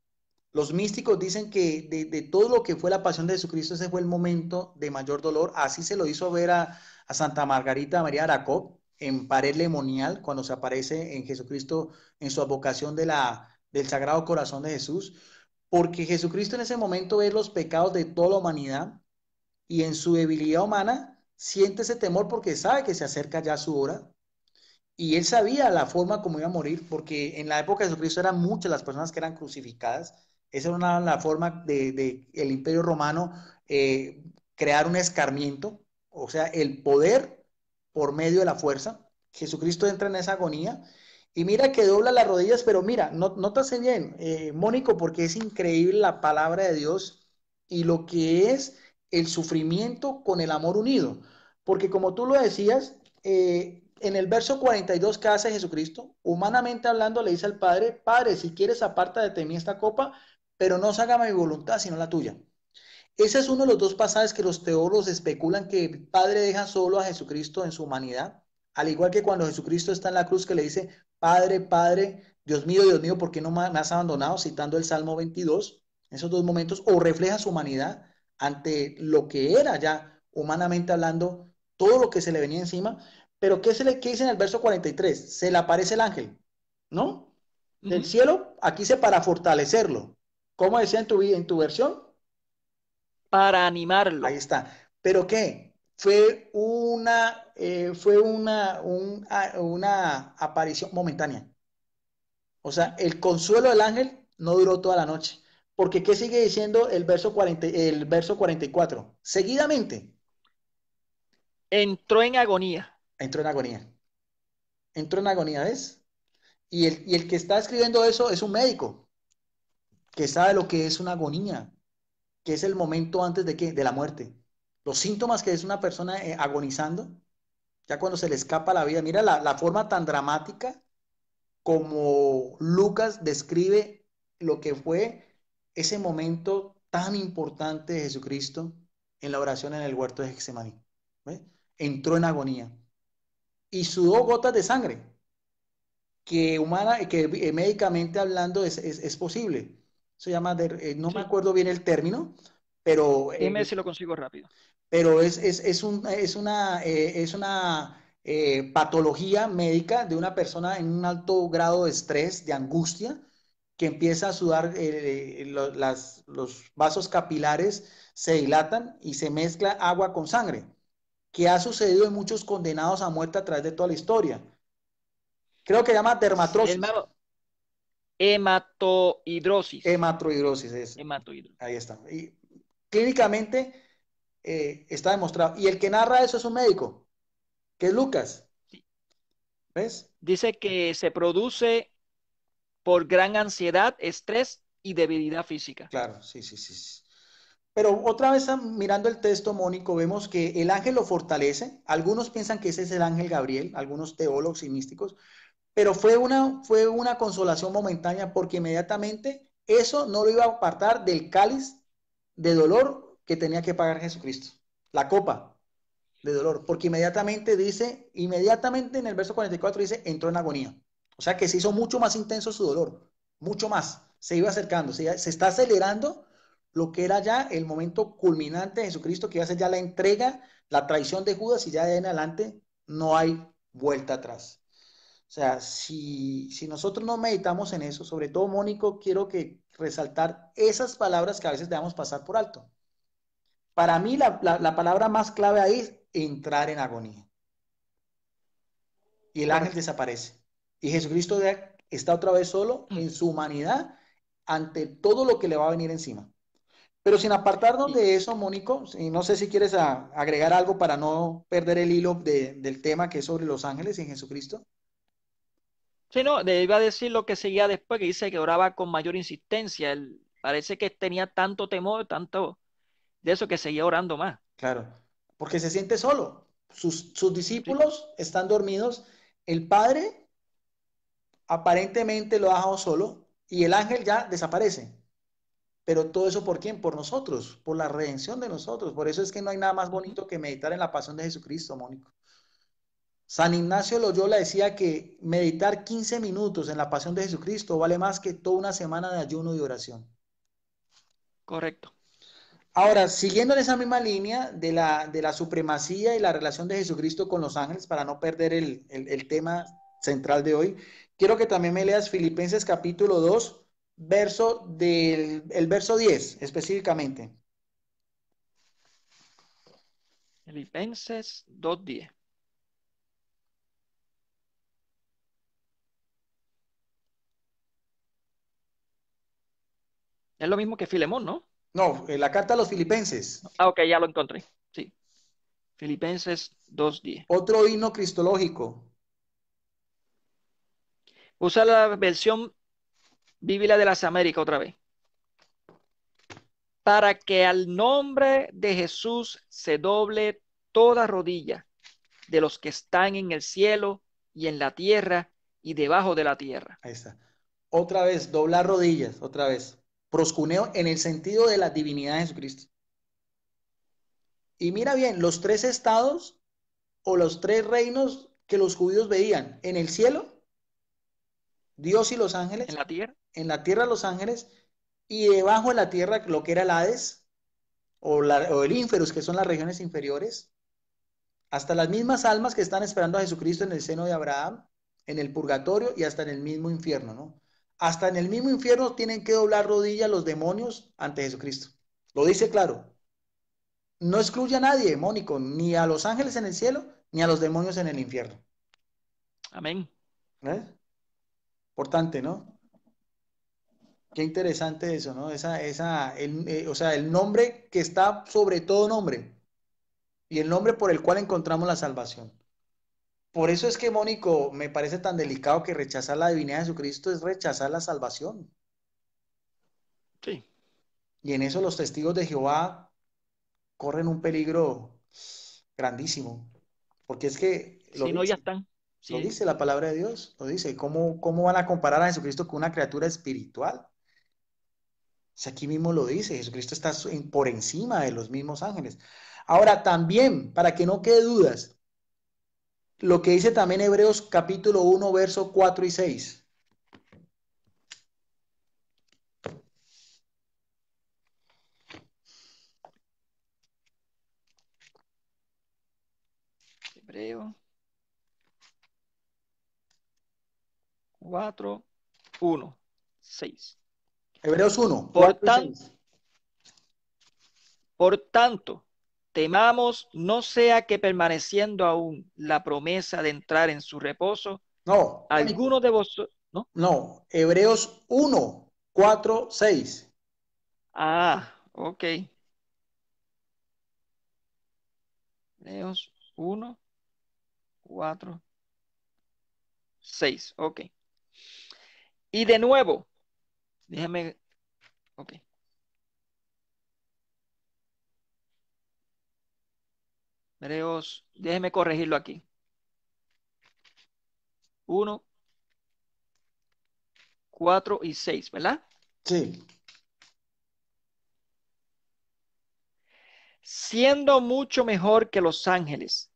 los místicos dicen que de, todo lo que fue la pasión de Jesucristo, ese fue el momento de mayor dolor. Así se lo hizo ver a, Santa Margarita María Aracop en pared lemonial, cuando se aparece en Jesucristo en su advocación del Sagrado Corazón de Jesús, porque Jesucristo en ese momento ve los pecados de toda la humanidad y en su debilidad humana siente ese temor porque sabe que se acerca ya su hora, y él sabía la forma como iba a morir, porque en la época de Jesucristo eran muchas las personas que eran crucificadas. Esa es una, la forma del de, el imperio romano eh, crear un escarmiento, o sea, el poder por medio de la fuerza. Jesucristo entra en esa agonía y mira que dobla las rodillas, pero mira, no, nótase bien, eh, Mónico, porque es increíble la palabra de Dios y lo que es el sufrimiento con el amor unido. Porque como tú lo decías, eh, en el verso 42 que hace Jesucristo, humanamente hablando, le dice al Padre, Padre, si quieres aparta de mí esta copa, pero no se mi voluntad, sino la tuya. Ese es uno de los dos pasajes que los teólogos especulan que el Padre deja solo a Jesucristo en su humanidad, al igual que cuando Jesucristo está en la cruz que le dice, Padre, Padre, Dios mío, Dios mío, ¿por qué no me has abandonado? Citando el Salmo 22, esos dos momentos, o refleja su humanidad ante lo que era ya humanamente hablando, todo lo que se le venía encima. Pero ¿qué, se le, qué dice en el verso 43? Se le aparece el ángel, ¿no? Del cielo, aquí se para fortalecerlo. ¿Cómo decía en tu, en tu versión? Para animarlo. Ahí está. ¿Pero qué? Fue una, eh, fue una, una aparición momentánea. O sea, el consuelo del ángel no duró toda la noche. Porque ¿qué sigue diciendo el verso, 40, el verso 44? Seguidamente. Entró en agonía. Entró en agonía. Entró en agonía, ¿ves? Y el, y el que está escribiendo eso es un médico que sabe lo que es una agonía, que es el momento antes de, que, de la muerte. Los síntomas que es una persona eh, agonizando, ya cuando se le escapa la vida, mira la, forma tan dramática como Lucas describe lo que fue ese momento tan importante de Jesucristo en la oración en el huerto de Getsemaní. Entró en agonía y sudó gotas de sangre, que humana, que eh, médicamente hablando es, es posible se llama, de, eh, no me acuerdo bien el término, pero... Eh, si lo consigo rápido. Pero es, es, un, es una, eh, es una patología médica de una persona en un alto grado de estrés, de angustia, que empieza a sudar, los vasos capilares se dilatan y se mezcla agua con sangre, que ha sucedido en muchos condenados a muerte a través de toda la historia. Creo que se llama dermatrosis. Hematohidrosis. Hematohidrosis, es. Hematohidrosis. Ahí está. Y clínicamente eh, está demostrado. Y el que narra eso es un médico, que es Lucas. ¿Ves? Dice que se produce por gran ansiedad, estrés y debilidad física. Claro, sí, sí, sí. Pero otra vez ah, mirando el texto mónico, vemos que el ángel lo fortalece. Algunos piensan que ese es el ángel Gabriel, algunos teólogos y místicos, pero fue una, fue una consolación momentánea porque inmediatamente eso no lo iba a apartar del cáliz de dolor que tenía que pagar Jesucristo, la copa de dolor, porque inmediatamente dice, inmediatamente en el verso 44 dice, entró en agonía. O sea que se hizo mucho más intenso su dolor, mucho más, se iba acercando, se, está acelerando lo que era ya el momento culminante de Jesucristo, que iba a ser ya la entrega, la traición de Judas y ya de en adelante no hay vuelta atrás. O sea, si, nosotros no meditamos en eso, sobre todo, Mónico, quiero que resaltar esas palabras que a veces debemos pasar por alto. Para mí, la, palabra más clave ahí es entrar en agonía. Y el ángel desaparece. Y Jesucristo está otra vez solo mm. en su humanidad ante todo lo que le va a venir encima. Pero sin apartarnos de eso, Mónico, no sé si quieres agregar algo para no perder el hilo del tema que es sobre los ángeles y Jesucristo. Sí, no, le iba a decir lo que seguía después, que dice que oraba con mayor insistencia. parece que tenía tanto temor, tanto de eso, que seguía orando más. Claro, porque se siente solo. Sus, discípulos están dormidos. El Padre aparentemente lo ha dejado solo y el ángel ya desaparece. Pero todo eso por quién? Por nosotros, por la redención de nosotros. Por eso es que no hay nada más bonito que meditar en la pasión de Jesucristo, Mónico. San Ignacio Loyola decía que meditar 15 minutos en la pasión de Jesucristo vale más que toda una semana de ayuno y oración. Correcto. Ahora, siguiendo en esa misma línea de la, supremacía y la relación de Jesucristo con los ángeles, para no perder el, tema central de hoy, quiero que también me leas Filipenses capítulo 2, verso del el verso 10 específicamente. Filipenses 2.10. Es lo mismo que Filemón, ¿no? No, eh, la carta a los filipenses. Ah, ok, ya lo encontré. Sí. Filipenses 2.10. Otro himno cristológico. Usa la versión Biblia de las Américas otra vez. Para que al nombre de Jesús se doble toda rodilla de los que están en el cielo y en la tierra y debajo de la tierra. Ahí está. Otra vez, doblar rodillas, otra vez proscuneo en el sentido de la divinidad de Jesucristo. Y mira bien, los tres estados o los tres reinos que los judíos veían en el cielo, Dios y los ángeles. En la tierra. En la tierra los ángeles y debajo de la tierra lo que era el Hades o, el Inferus, que son las regiones inferiores. Hasta las mismas almas que están esperando a Jesucristo en el seno de Abraham, en el purgatorio y hasta en el mismo infierno, ¿no? Hasta en el mismo infierno tienen que doblar rodillas los demonios ante Jesucristo. Lo dice claro. No excluye a nadie, Mónico, ni a los ángeles en el cielo, ni a los demonios en el infierno. Amén. ¿Eh? Importante, ¿no? Qué interesante eso, ¿no? Esa, esa, eh, o sea, el nombre que está sobre todo nombre y el nombre por el cual encontramos la salvación. Por eso es que, Mónico, me parece tan delicado que rechazar la divinidad de Jesucristo es rechazar la salvación. Sí. Y en eso los testigos de Jehová corren un peligro grandísimo. Porque es que... si no, ya están. Lo dice la palabra de Dios. Lo dice. ¿Cómo, ¿Cómo van a comparar a Jesucristo con una criatura espiritual? Si aquí mismo lo dice, Jesucristo está por encima de los mismos ángeles. Ahora, también, para que no quede dudas, lo que dice también Hebreos capítulo 1, versos 4 y 6. Hebreo 4, 1, 6. Hebreos 1. Por, 4, 6. por tanto, temamos no sea que permaneciendo aún la promesa de entrar en su reposo, no, algunos de vosotros, ¿no? No, Hebreos 1, 4, 6. Ah, ok. Hebreos 1, 4, 6, ok. Y de nuevo, déjame, ok. déjeme corregirlo aquí. Uno. Cuatro y 6, ¿verdad? Sí. Siendo mucho mejor que los ángeles,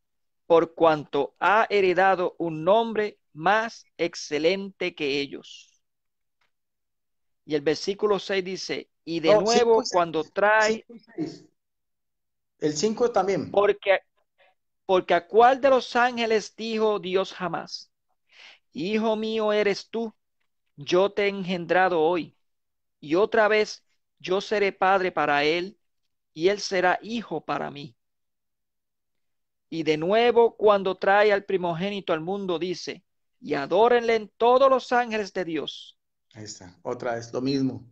por cuanto ha heredado un nombre más excelente que ellos. Y el versículo 6 dice, y de oh, nuevo pues, cuando trae... el cinco también. Porque, porque a cuál de los ángeles dijo Dios jamás, Hijo mío eres tú, yo te he engendrado hoy, y otra vez yo seré padre para él, y él será hijo para mí. Y de nuevo, cuando trae al primogénito al mundo, dice, y adórenle en todos los ángeles de Dios. Ahí está, otra vez lo mismo.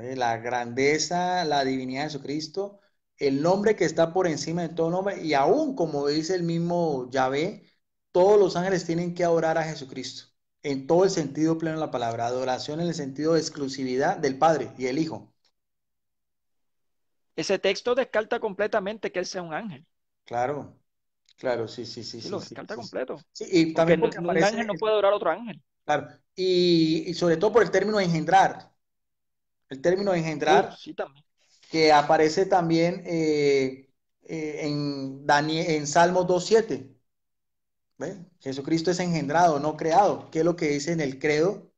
Eh, la grandeza, la divinidad de Jesucristo el nombre que está por encima de todo nombre, y aún como dice el mismo Yahvé, todos los ángeles tienen que adorar a Jesucristo, en todo el sentido pleno de la palabra, adoración en el sentido de exclusividad del Padre y el Hijo. Ese texto descarta completamente que él sea un ángel. Claro, claro, sí, sí, sí. sí lo descarta completo. y porque, un ángel no puede adorar a otro ángel. Claro, y, sobre todo por el término engendrar. El término engendrar sí, también que aparece también eh, eh, en, Daniel, en Salmo 2.7. Jesucristo es engendrado, no creado, ¿Qué es lo que dice en el credo,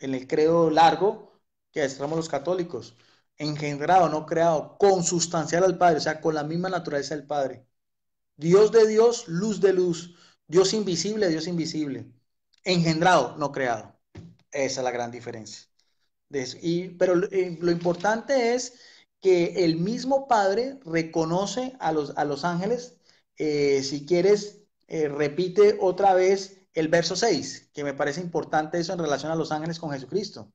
en el credo largo que estamos los católicos. Engendrado, no creado, consustancial al Padre, o sea, con la misma naturaleza del Padre. Dios de Dios, luz de luz. Dios invisible, Dios invisible. Engendrado, no creado. Esa es la gran diferencia. Y, pero eh, lo importante es que el mismo Padre reconoce a los, a los ángeles. Eh, si quieres, eh, repite otra vez el verso 6, que me parece importante eso en relación a los ángeles con Jesucristo.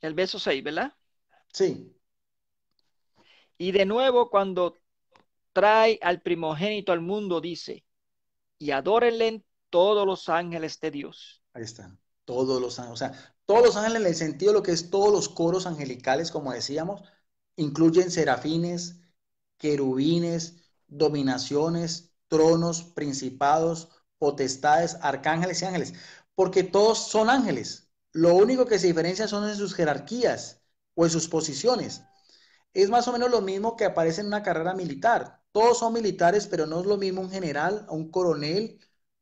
El verso 6, ¿verdad? Sí. Y de nuevo, cuando trae al primogénito al mundo, dice, y adórenle todos los ángeles de Dios. Ahí están. Todos los ángeles. O sea, todos los ángeles en el sentido de lo que es todos los coros angelicales, como decíamos, incluyen serafines, querubines, dominaciones, tronos, principados, potestades, arcángeles y ángeles. Porque todos son ángeles. Lo único que se diferencia son en sus jerarquías o en sus posiciones. Es más o menos lo mismo que aparece en una carrera militar. Todos son militares, pero no es lo mismo un general, un coronel,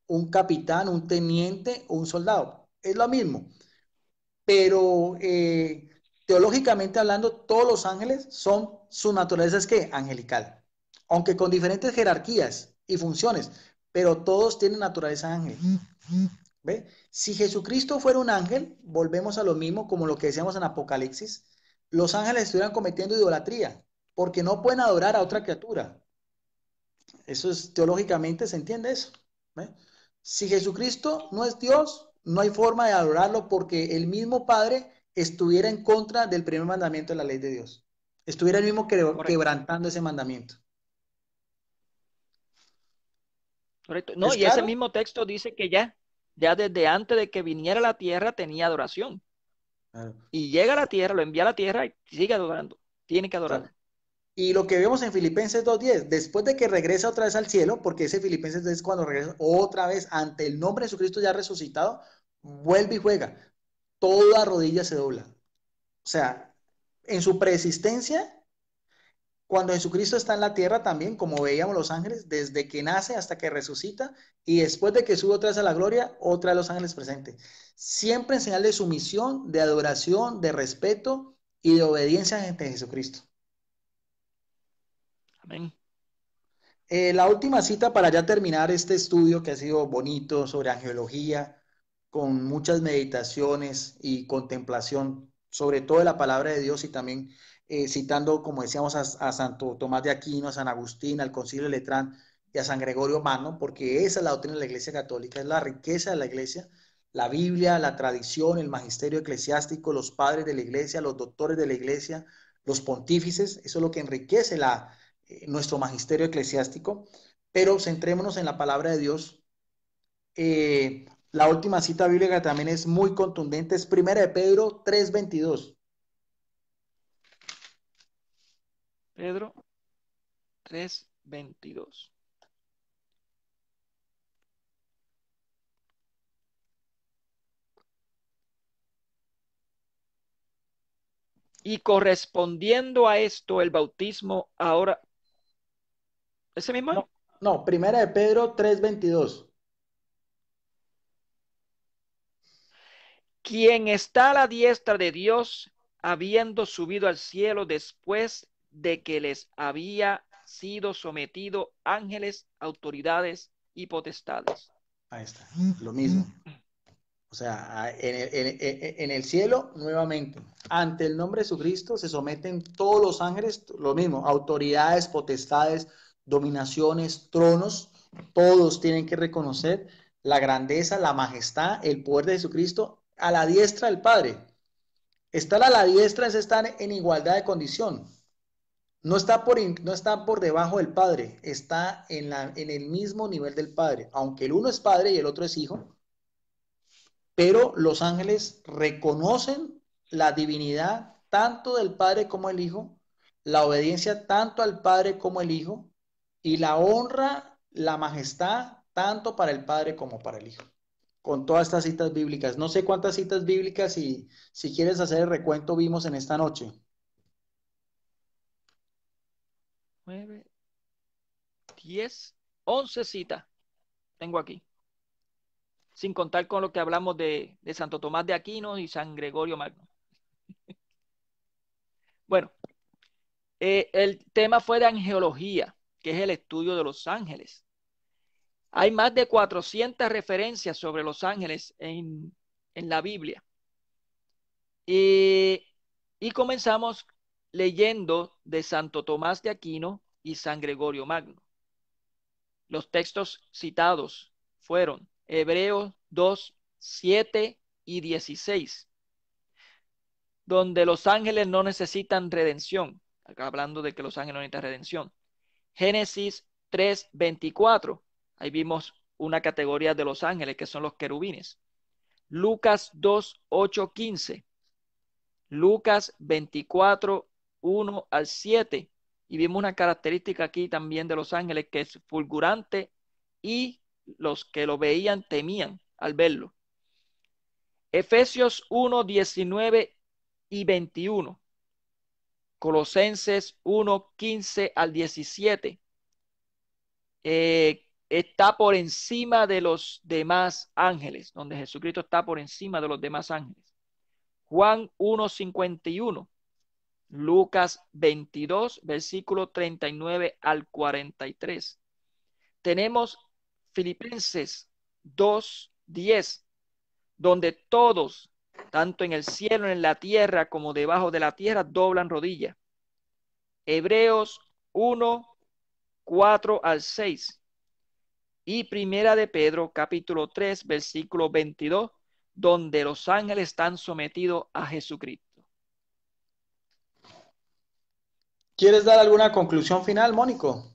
un capitán, un teniente o un soldado. Es lo mismo. Pero eh, teológicamente hablando, todos los ángeles son, su naturaleza es que angelical, aunque con diferentes jerarquías y funciones, pero todos tienen naturaleza ángel. ¿Ve? Si Jesucristo fuera un ángel, volvemos a lo mismo como lo que decíamos en Apocalipsis, los ángeles estuvieran cometiendo idolatría, porque no pueden adorar a otra criatura. Eso es teológicamente, ¿se entiende eso? ¿Ve? si Jesucristo no es Dios, no hay forma de adorarlo porque el mismo Padre estuviera en contra del primer mandamiento de la ley de Dios. Estuviera el mismo quebrantando ese mandamiento. No, y ese mismo texto dice que ya, ya desde antes de que viniera a la tierra tenía adoración. Y llega a la tierra, lo envía a la tierra y sigue adorando. Tiene que adorar. Y lo que vemos en Filipenses 2.10, después de que regresa otra vez al cielo, porque ese Filipenses es cuando regresa otra vez ante el nombre de Jesucristo ya resucitado, vuelve y juega. Toda rodilla se dobla. O sea, en su preexistencia, cuando Jesucristo está en la tierra también, como veíamos los ángeles, desde que nace hasta que resucita y después de que sube otra vez a la gloria, otra de los ángeles presentes. Siempre en señal de sumisión, de adoración, de respeto y de obediencia ante Jesucristo. Eh, la última cita para ya terminar este estudio que ha sido bonito sobre angiología, con muchas meditaciones y contemplación, sobre todo de la palabra de Dios y también eh, citando, como decíamos, a, Santo Tomás de Aquino, a San Agustín, al Concilio de Letrán y a San Gregorio Mano, porque esa es la doctrina de la Iglesia Católica, es la riqueza de la Iglesia, la Biblia, la tradición, el magisterio eclesiástico, los padres de la Iglesia, los doctores de la Iglesia, los pontífices, eso es lo que enriquece la, eh, nuestro magisterio eclesiástico, pero centrémonos en la palabra de Dios. Eh, la última cita bíblica también es muy contundente, es primera de Pedro 3.22. Pedro 3.22. Y correspondiendo a esto, el bautismo ahora ¿Ese mismo? No, primera de Pedro 3.22. Quien está a la diestra de Dios, habiendo subido al cielo después de que les había sido sometido ángeles, autoridades y potestades. Ahí está, lo mismo. O sea, en el, cielo, nuevamente, ante el nombre de Jesucristo se someten todos los ángeles, lo mismo, autoridades, potestades, dominaciones, tronos, todos tienen que reconocer la grandeza, la majestad, el poder de Jesucristo a la diestra del Padre. Estar a la diestra es estar en igualdad de condición. No está por, no está por debajo del Padre, está en, la, en el mismo nivel del Padre, aunque el uno es Padre y el otro es Hijo. Pero los ángeles reconocen la divinidad tanto del Padre como el Hijo, la obediencia tanto al Padre como el Hijo, y la honra, la majestad, tanto para el Padre como para el Hijo. Con todas estas citas bíblicas. No sé cuántas citas bíblicas y si quieres hacer el recuento vimos en esta noche. Nueve, diez, once citas tengo aquí. Sin contar con lo que hablamos de, Santo Tomás de Aquino y San Gregorio Magno. *laughs* bueno, eh, el tema fue de angeología que es el estudio de los ángeles. Hay más de 400 referencias sobre los ángeles en, la Biblia. Y, y comenzamos leyendo de Santo Tomás de Aquino y San Gregorio Magno. Los textos citados fueron Hebreos 2, 7 y 16, donde los ángeles no necesitan redención, acá hablando de que los ángeles no necesitan redención. Génesis 3:24. Ahí vimos una categoría de los ángeles que son los querubines. Lucas 2, 8, 15. Lucas 24, 1 al 7. Y vimos una característica aquí también de los ángeles que es fulgurante y los que lo veían temían al verlo. Efesios 1, 19 y 21. Colosenses 1, 15 al 17, eh, está por encima de los demás ángeles, donde Jesucristo está por encima de los demás ángeles. Juan 1, 51, Lucas 22, versículo 39 al 43. Tenemos Filipenses 2, 10, donde todos tanto en el cielo, en la tierra, como debajo de la tierra, doblan rodillas. Hebreos 1, 4 al 6. Y primera de Pedro, capítulo 3, versículo 22, donde los ángeles están sometidos a Jesucristo. ¿Quieres dar alguna conclusión final, Mónico?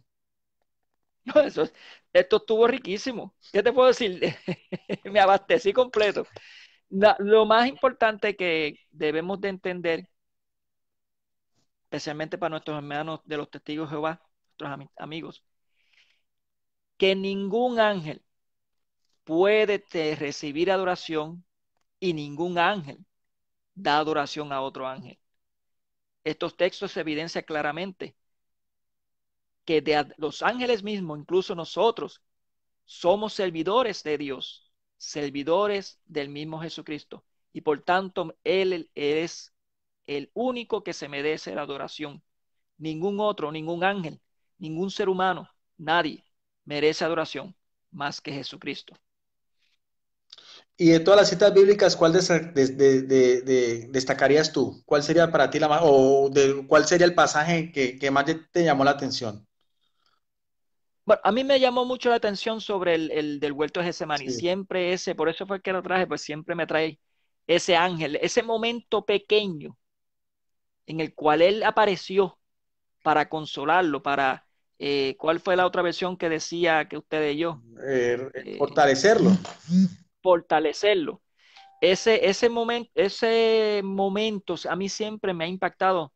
*laughs* esto estuvo riquísimo. ¿Qué te puedo decir? *laughs* Me abastecí completo lo más importante que debemos de entender, especialmente para nuestros hermanos de los testigos de Jehová, nuestros amigos, que ningún ángel puede recibir adoración y ningún ángel da adoración a otro ángel. Estos textos evidencian claramente que de los ángeles mismos, incluso nosotros, somos servidores de Dios servidores del mismo Jesucristo. Y por tanto, él, es el único que se merece la adoración. Ningún otro, ningún ángel, ningún ser humano, nadie merece adoración más que Jesucristo. Y de todas las citas bíblicas, ¿cuál destacarías tú? ¿Cuál sería para ti la más, o cuál sería el pasaje que más te llamó la atención? a mí me llamó mucho la atención sobre el, del huerto de Getsemaní. y Siempre ese, por eso fue que lo traje, pues siempre me trae ese ángel, ese momento pequeño en el cual él apareció para consolarlo, para... Eh, ¿Cuál fue la otra versión que decía que usted y yo? Eh, eh, fortalecerlo. fortalecerlo. Ese, ese, momento, ese momento a mí siempre me ha impactado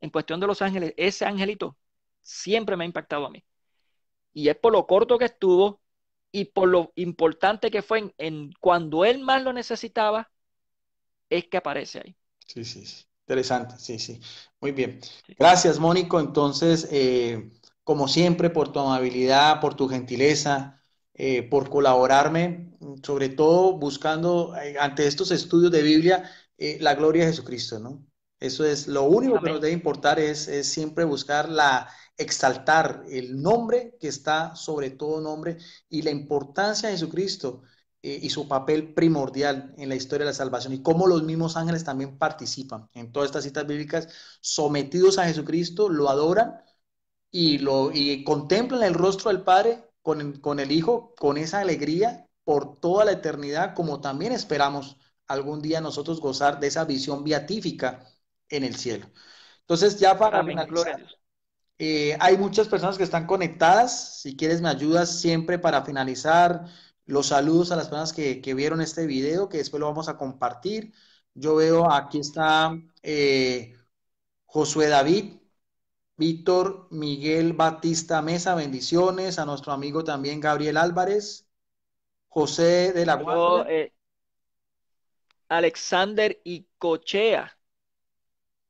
en cuestión de los ángeles. Ese angelito siempre me ha impactado a mí y es por lo corto que estuvo y por lo importante que fue en, cuando él más lo necesitaba, es que aparece ahí. Sí, sí, sí. Interesante, sí, sí. Muy bien. Gracias, Mónico. Entonces, eh, como siempre, por tu amabilidad, por tu gentileza, eh, por colaborarme, sobre todo buscando eh, ante estos estudios de Biblia la gloria de Jesucristo, ¿no? Eso es lo único que nos debe importar, es, siempre buscar la exaltar el nombre que está sobre todo nombre y la importancia de Jesucristo eh, y su papel primordial en la historia de la salvación y cómo los mismos ángeles también participan en todas estas citas bíblicas, sometidos a Jesucristo, lo adoran y, lo, contemplan el rostro del Padre con con el Hijo, con esa alegría por toda la eternidad, como también esperamos algún día nosotros gozar de esa visión beatífica en el cielo. Entonces, ya para la gloria, eh, hay muchas personas que están conectadas. Si quieres, me ayudas siempre para finalizar. Los saludos a las personas que, vieron este video, que después lo vamos a compartir. Yo veo aquí está eh, Josué David, Víctor Miguel Batista Mesa, bendiciones. A nuestro amigo también Gabriel Álvarez, José de la Guardia. eh, Alexander Icochea.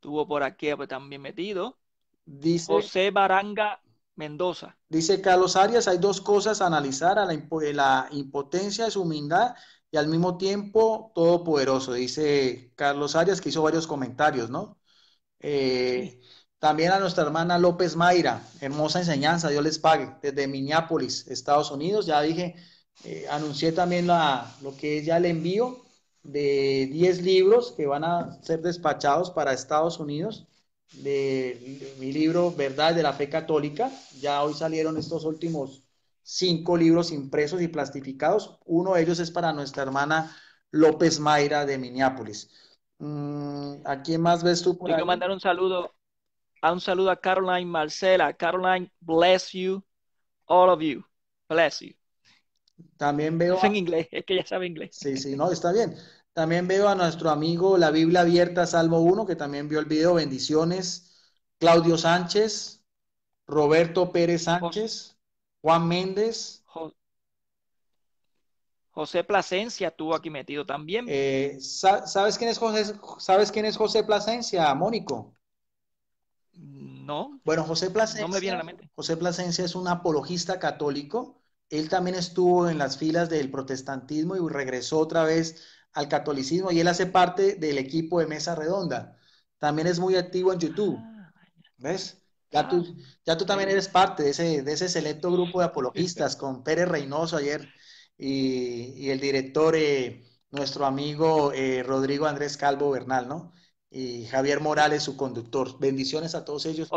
Estuvo por aquí pues, también metido. Dice, José Baranga Mendoza. Dice Carlos Arias, hay dos cosas a analizar, a eh, la, impotencia de su humildad y al mismo tiempo todopoderoso. Dice Carlos Arias que hizo varios comentarios, ¿no? Eh, también a nuestra hermana López Mayra, hermosa enseñanza, Dios les pague, desde Minneapolis, Estados Unidos. Ya dije, eh, anuncié también lo que es ya el envío de 10 libros que van a ser despachados para Estados Unidos, de mi libro Verdad de la Fe Católica. Ya hoy salieron estos últimos cinco libros impresos y plastificados. Uno de ellos es para nuestra hermana López Mayra de Minneapolis. Mm, ¿A quién más ves tú? Quiero mandar un saludo, a un saludo a Caroline Marcela. Caroline, bless you, all of you, bless you. También veo. Es en inglés, es que ya sabe inglés. Sí, sí, no, está bien. También veo a nuestro amigo La Biblia Abierta, Salmo Uno, que también vio el video. Bendiciones. Claudio Sánchez, Roberto Pérez Sánchez, Juan Méndez. José Plasencia estuvo aquí metido también. Eh, ¿sabes, quién es José, ¿Sabes quién es José Plasencia, Mónico? No. Bueno, José Plasencia, José Plasencia es un apologista católico. Él también estuvo en las filas del protestantismo y regresó otra vez al catolicismo y él hace parte del equipo de Mesa Redonda. También es muy activo en YouTube. Ah, ¿Ves? Ya tú, también eres parte de ese, de ese selecto grupo de apologistas con Pérez Reynoso ayer y, el director, eh, nuestro amigo eh, Rodrigo Andrés Calvo Bernal, ¿no? Y Javier Morales, su conductor. Bendiciones a todos ellos.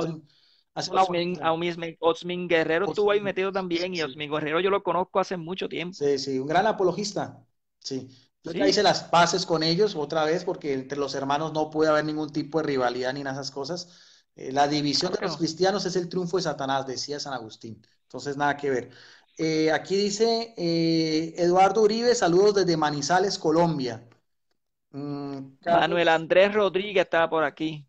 hace Osmin, Guerrero estuvo ahí metido también y Osmin Guerrero yo lo conozco hace mucho tiempo. Sí, sí, un gran apologista. Sí, yo ya hice las paces con ellos otra vez porque entre los hermanos no puede haber ningún tipo de rivalidad ni nada de esas cosas. Eh, la división de los cristianos es el triunfo de Satanás, decía San Agustín. Entonces, nada que ver. Eh, aquí dice eh, Eduardo Uribe, saludos desde Manizales, Colombia. Mm, Manuel Andrés Rodríguez estaba por aquí.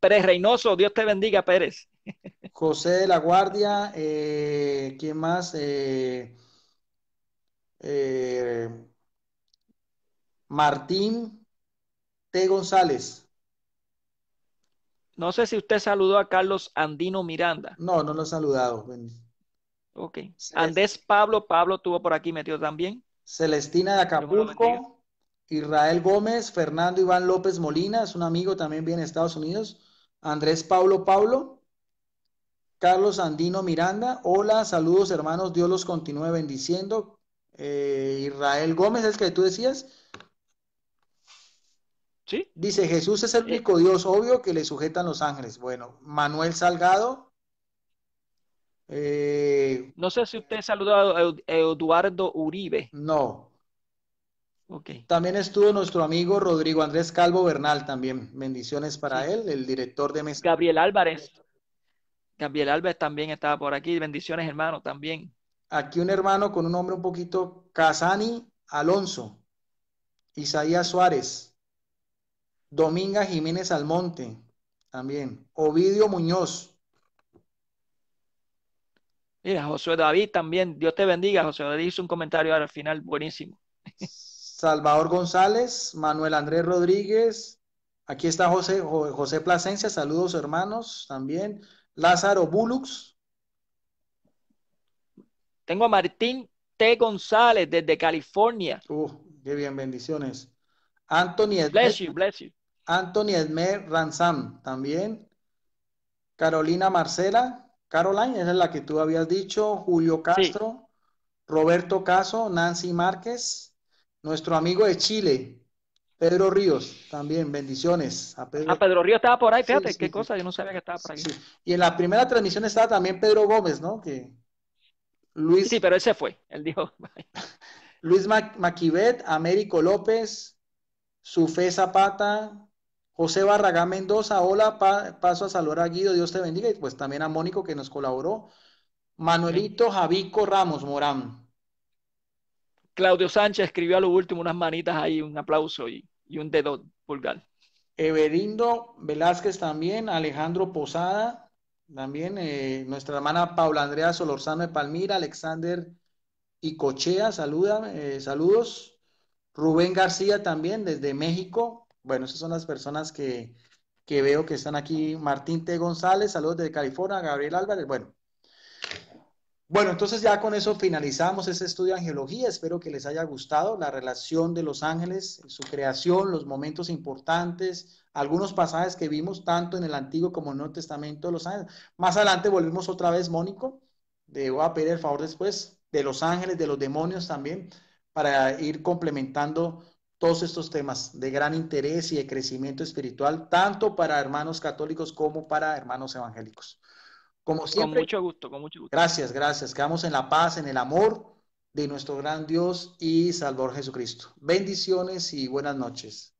Pérez Reynoso, Dios te bendiga, Pérez. *laughs* José de la Guardia, ¿quién más? Martín T. González. No sé si usted saludó a Carlos Andino Miranda. No, no lo he saludado. Ok. Andrés Pablo, Pablo tuvo por aquí metido también. Celestina de Acapulco. Israel Gómez, Fernando Iván López Molina, es un amigo también viene de Estados Unidos. Andrés Pablo Pablo. Carlos Andino Miranda. Hola, saludos hermanos, Dios los continúe bendiciendo. Eh, Israel Gómez, es que tú decías. Dice, Jesús es el único Dios obvio que le sujetan los ángeles. Bueno, Manuel Salgado. Eh, no sé si usted saludó a Eduardo Uribe. No. Okay. También estuvo nuestro amigo Rodrigo Andrés Calvo Bernal también. Bendiciones para él, el director de mes. Gabriel Álvarez. Gabriel Álvarez también estaba por aquí. Bendiciones, hermano, también. Aquí un hermano con un nombre un poquito Casani Alonso. Isaías Suárez. Dominga Jiménez Almonte, también. Ovidio Muñoz. Mira, José David también, Dios te bendiga. José David hizo un comentario al final, buenísimo. Salvador González, Manuel Andrés Rodríguez, aquí está José, José Plasencia, saludos hermanos también. Lázaro Bulux. Tengo a Martín T. González desde California. Uh, qué bien, bendiciones. Anthony Bless you, bless you. Anthony Edmer Ransam, también. Carolina Marcela, Caroline, esa es la que tú habías dicho. Julio Castro, Roberto Caso, Nancy Márquez, nuestro amigo de Chile, Pedro Ríos, también, bendiciones. A Pedro, ah, Pedro Ríos estaba por ahí, fíjate, qué cosa, yo no sabía que estaba por ahí. Y en la primera transmisión estaba también Pedro Gómez, ¿no? Que Luis. Sí, pero ese fue, él dijo. *laughs* Luis Maquivet, Américo López, Sufé Zapata, José Barragán Mendoza, hola, paso a saludar a Guido, Dios te bendiga, y pues también a Mónico que nos colaboró. Manuelito Javico Ramos Morán. Claudio Sánchez escribió a lo último unas manitas ahí, un aplauso y, un dedo pulgar. Everindo Velázquez también, Alejandro Posada, también eh, nuestra hermana Paula Andrea Solorzano de Palmira, Alexander Icochea, eh, saludos. Rubén García también desde México, bueno, esas son las personas que, veo que están aquí. Martín T. González, saludos desde California, Gabriel Álvarez, bueno. Bueno, entonces ya con eso finalizamos ese estudio de angelología. Espero que les haya gustado la relación de los ángeles, su creación, los momentos importantes, algunos pasajes que vimos tanto en el Antiguo como en el Nuevo Testamento de los ángeles. Más adelante volvimos otra vez, Mónico. Le voy a pedir el favor después de los ángeles, de los demonios también, para ir complementando todos estos temas de gran interés y de crecimiento espiritual, tanto para hermanos católicos como para hermanos evangélicos. Como siempre, con mucho gusto, con mucho gusto. Gracias, gracias. Quedamos en la paz, en el amor de nuestro gran Dios y Salvador Jesucristo. Bendiciones y buenas noches.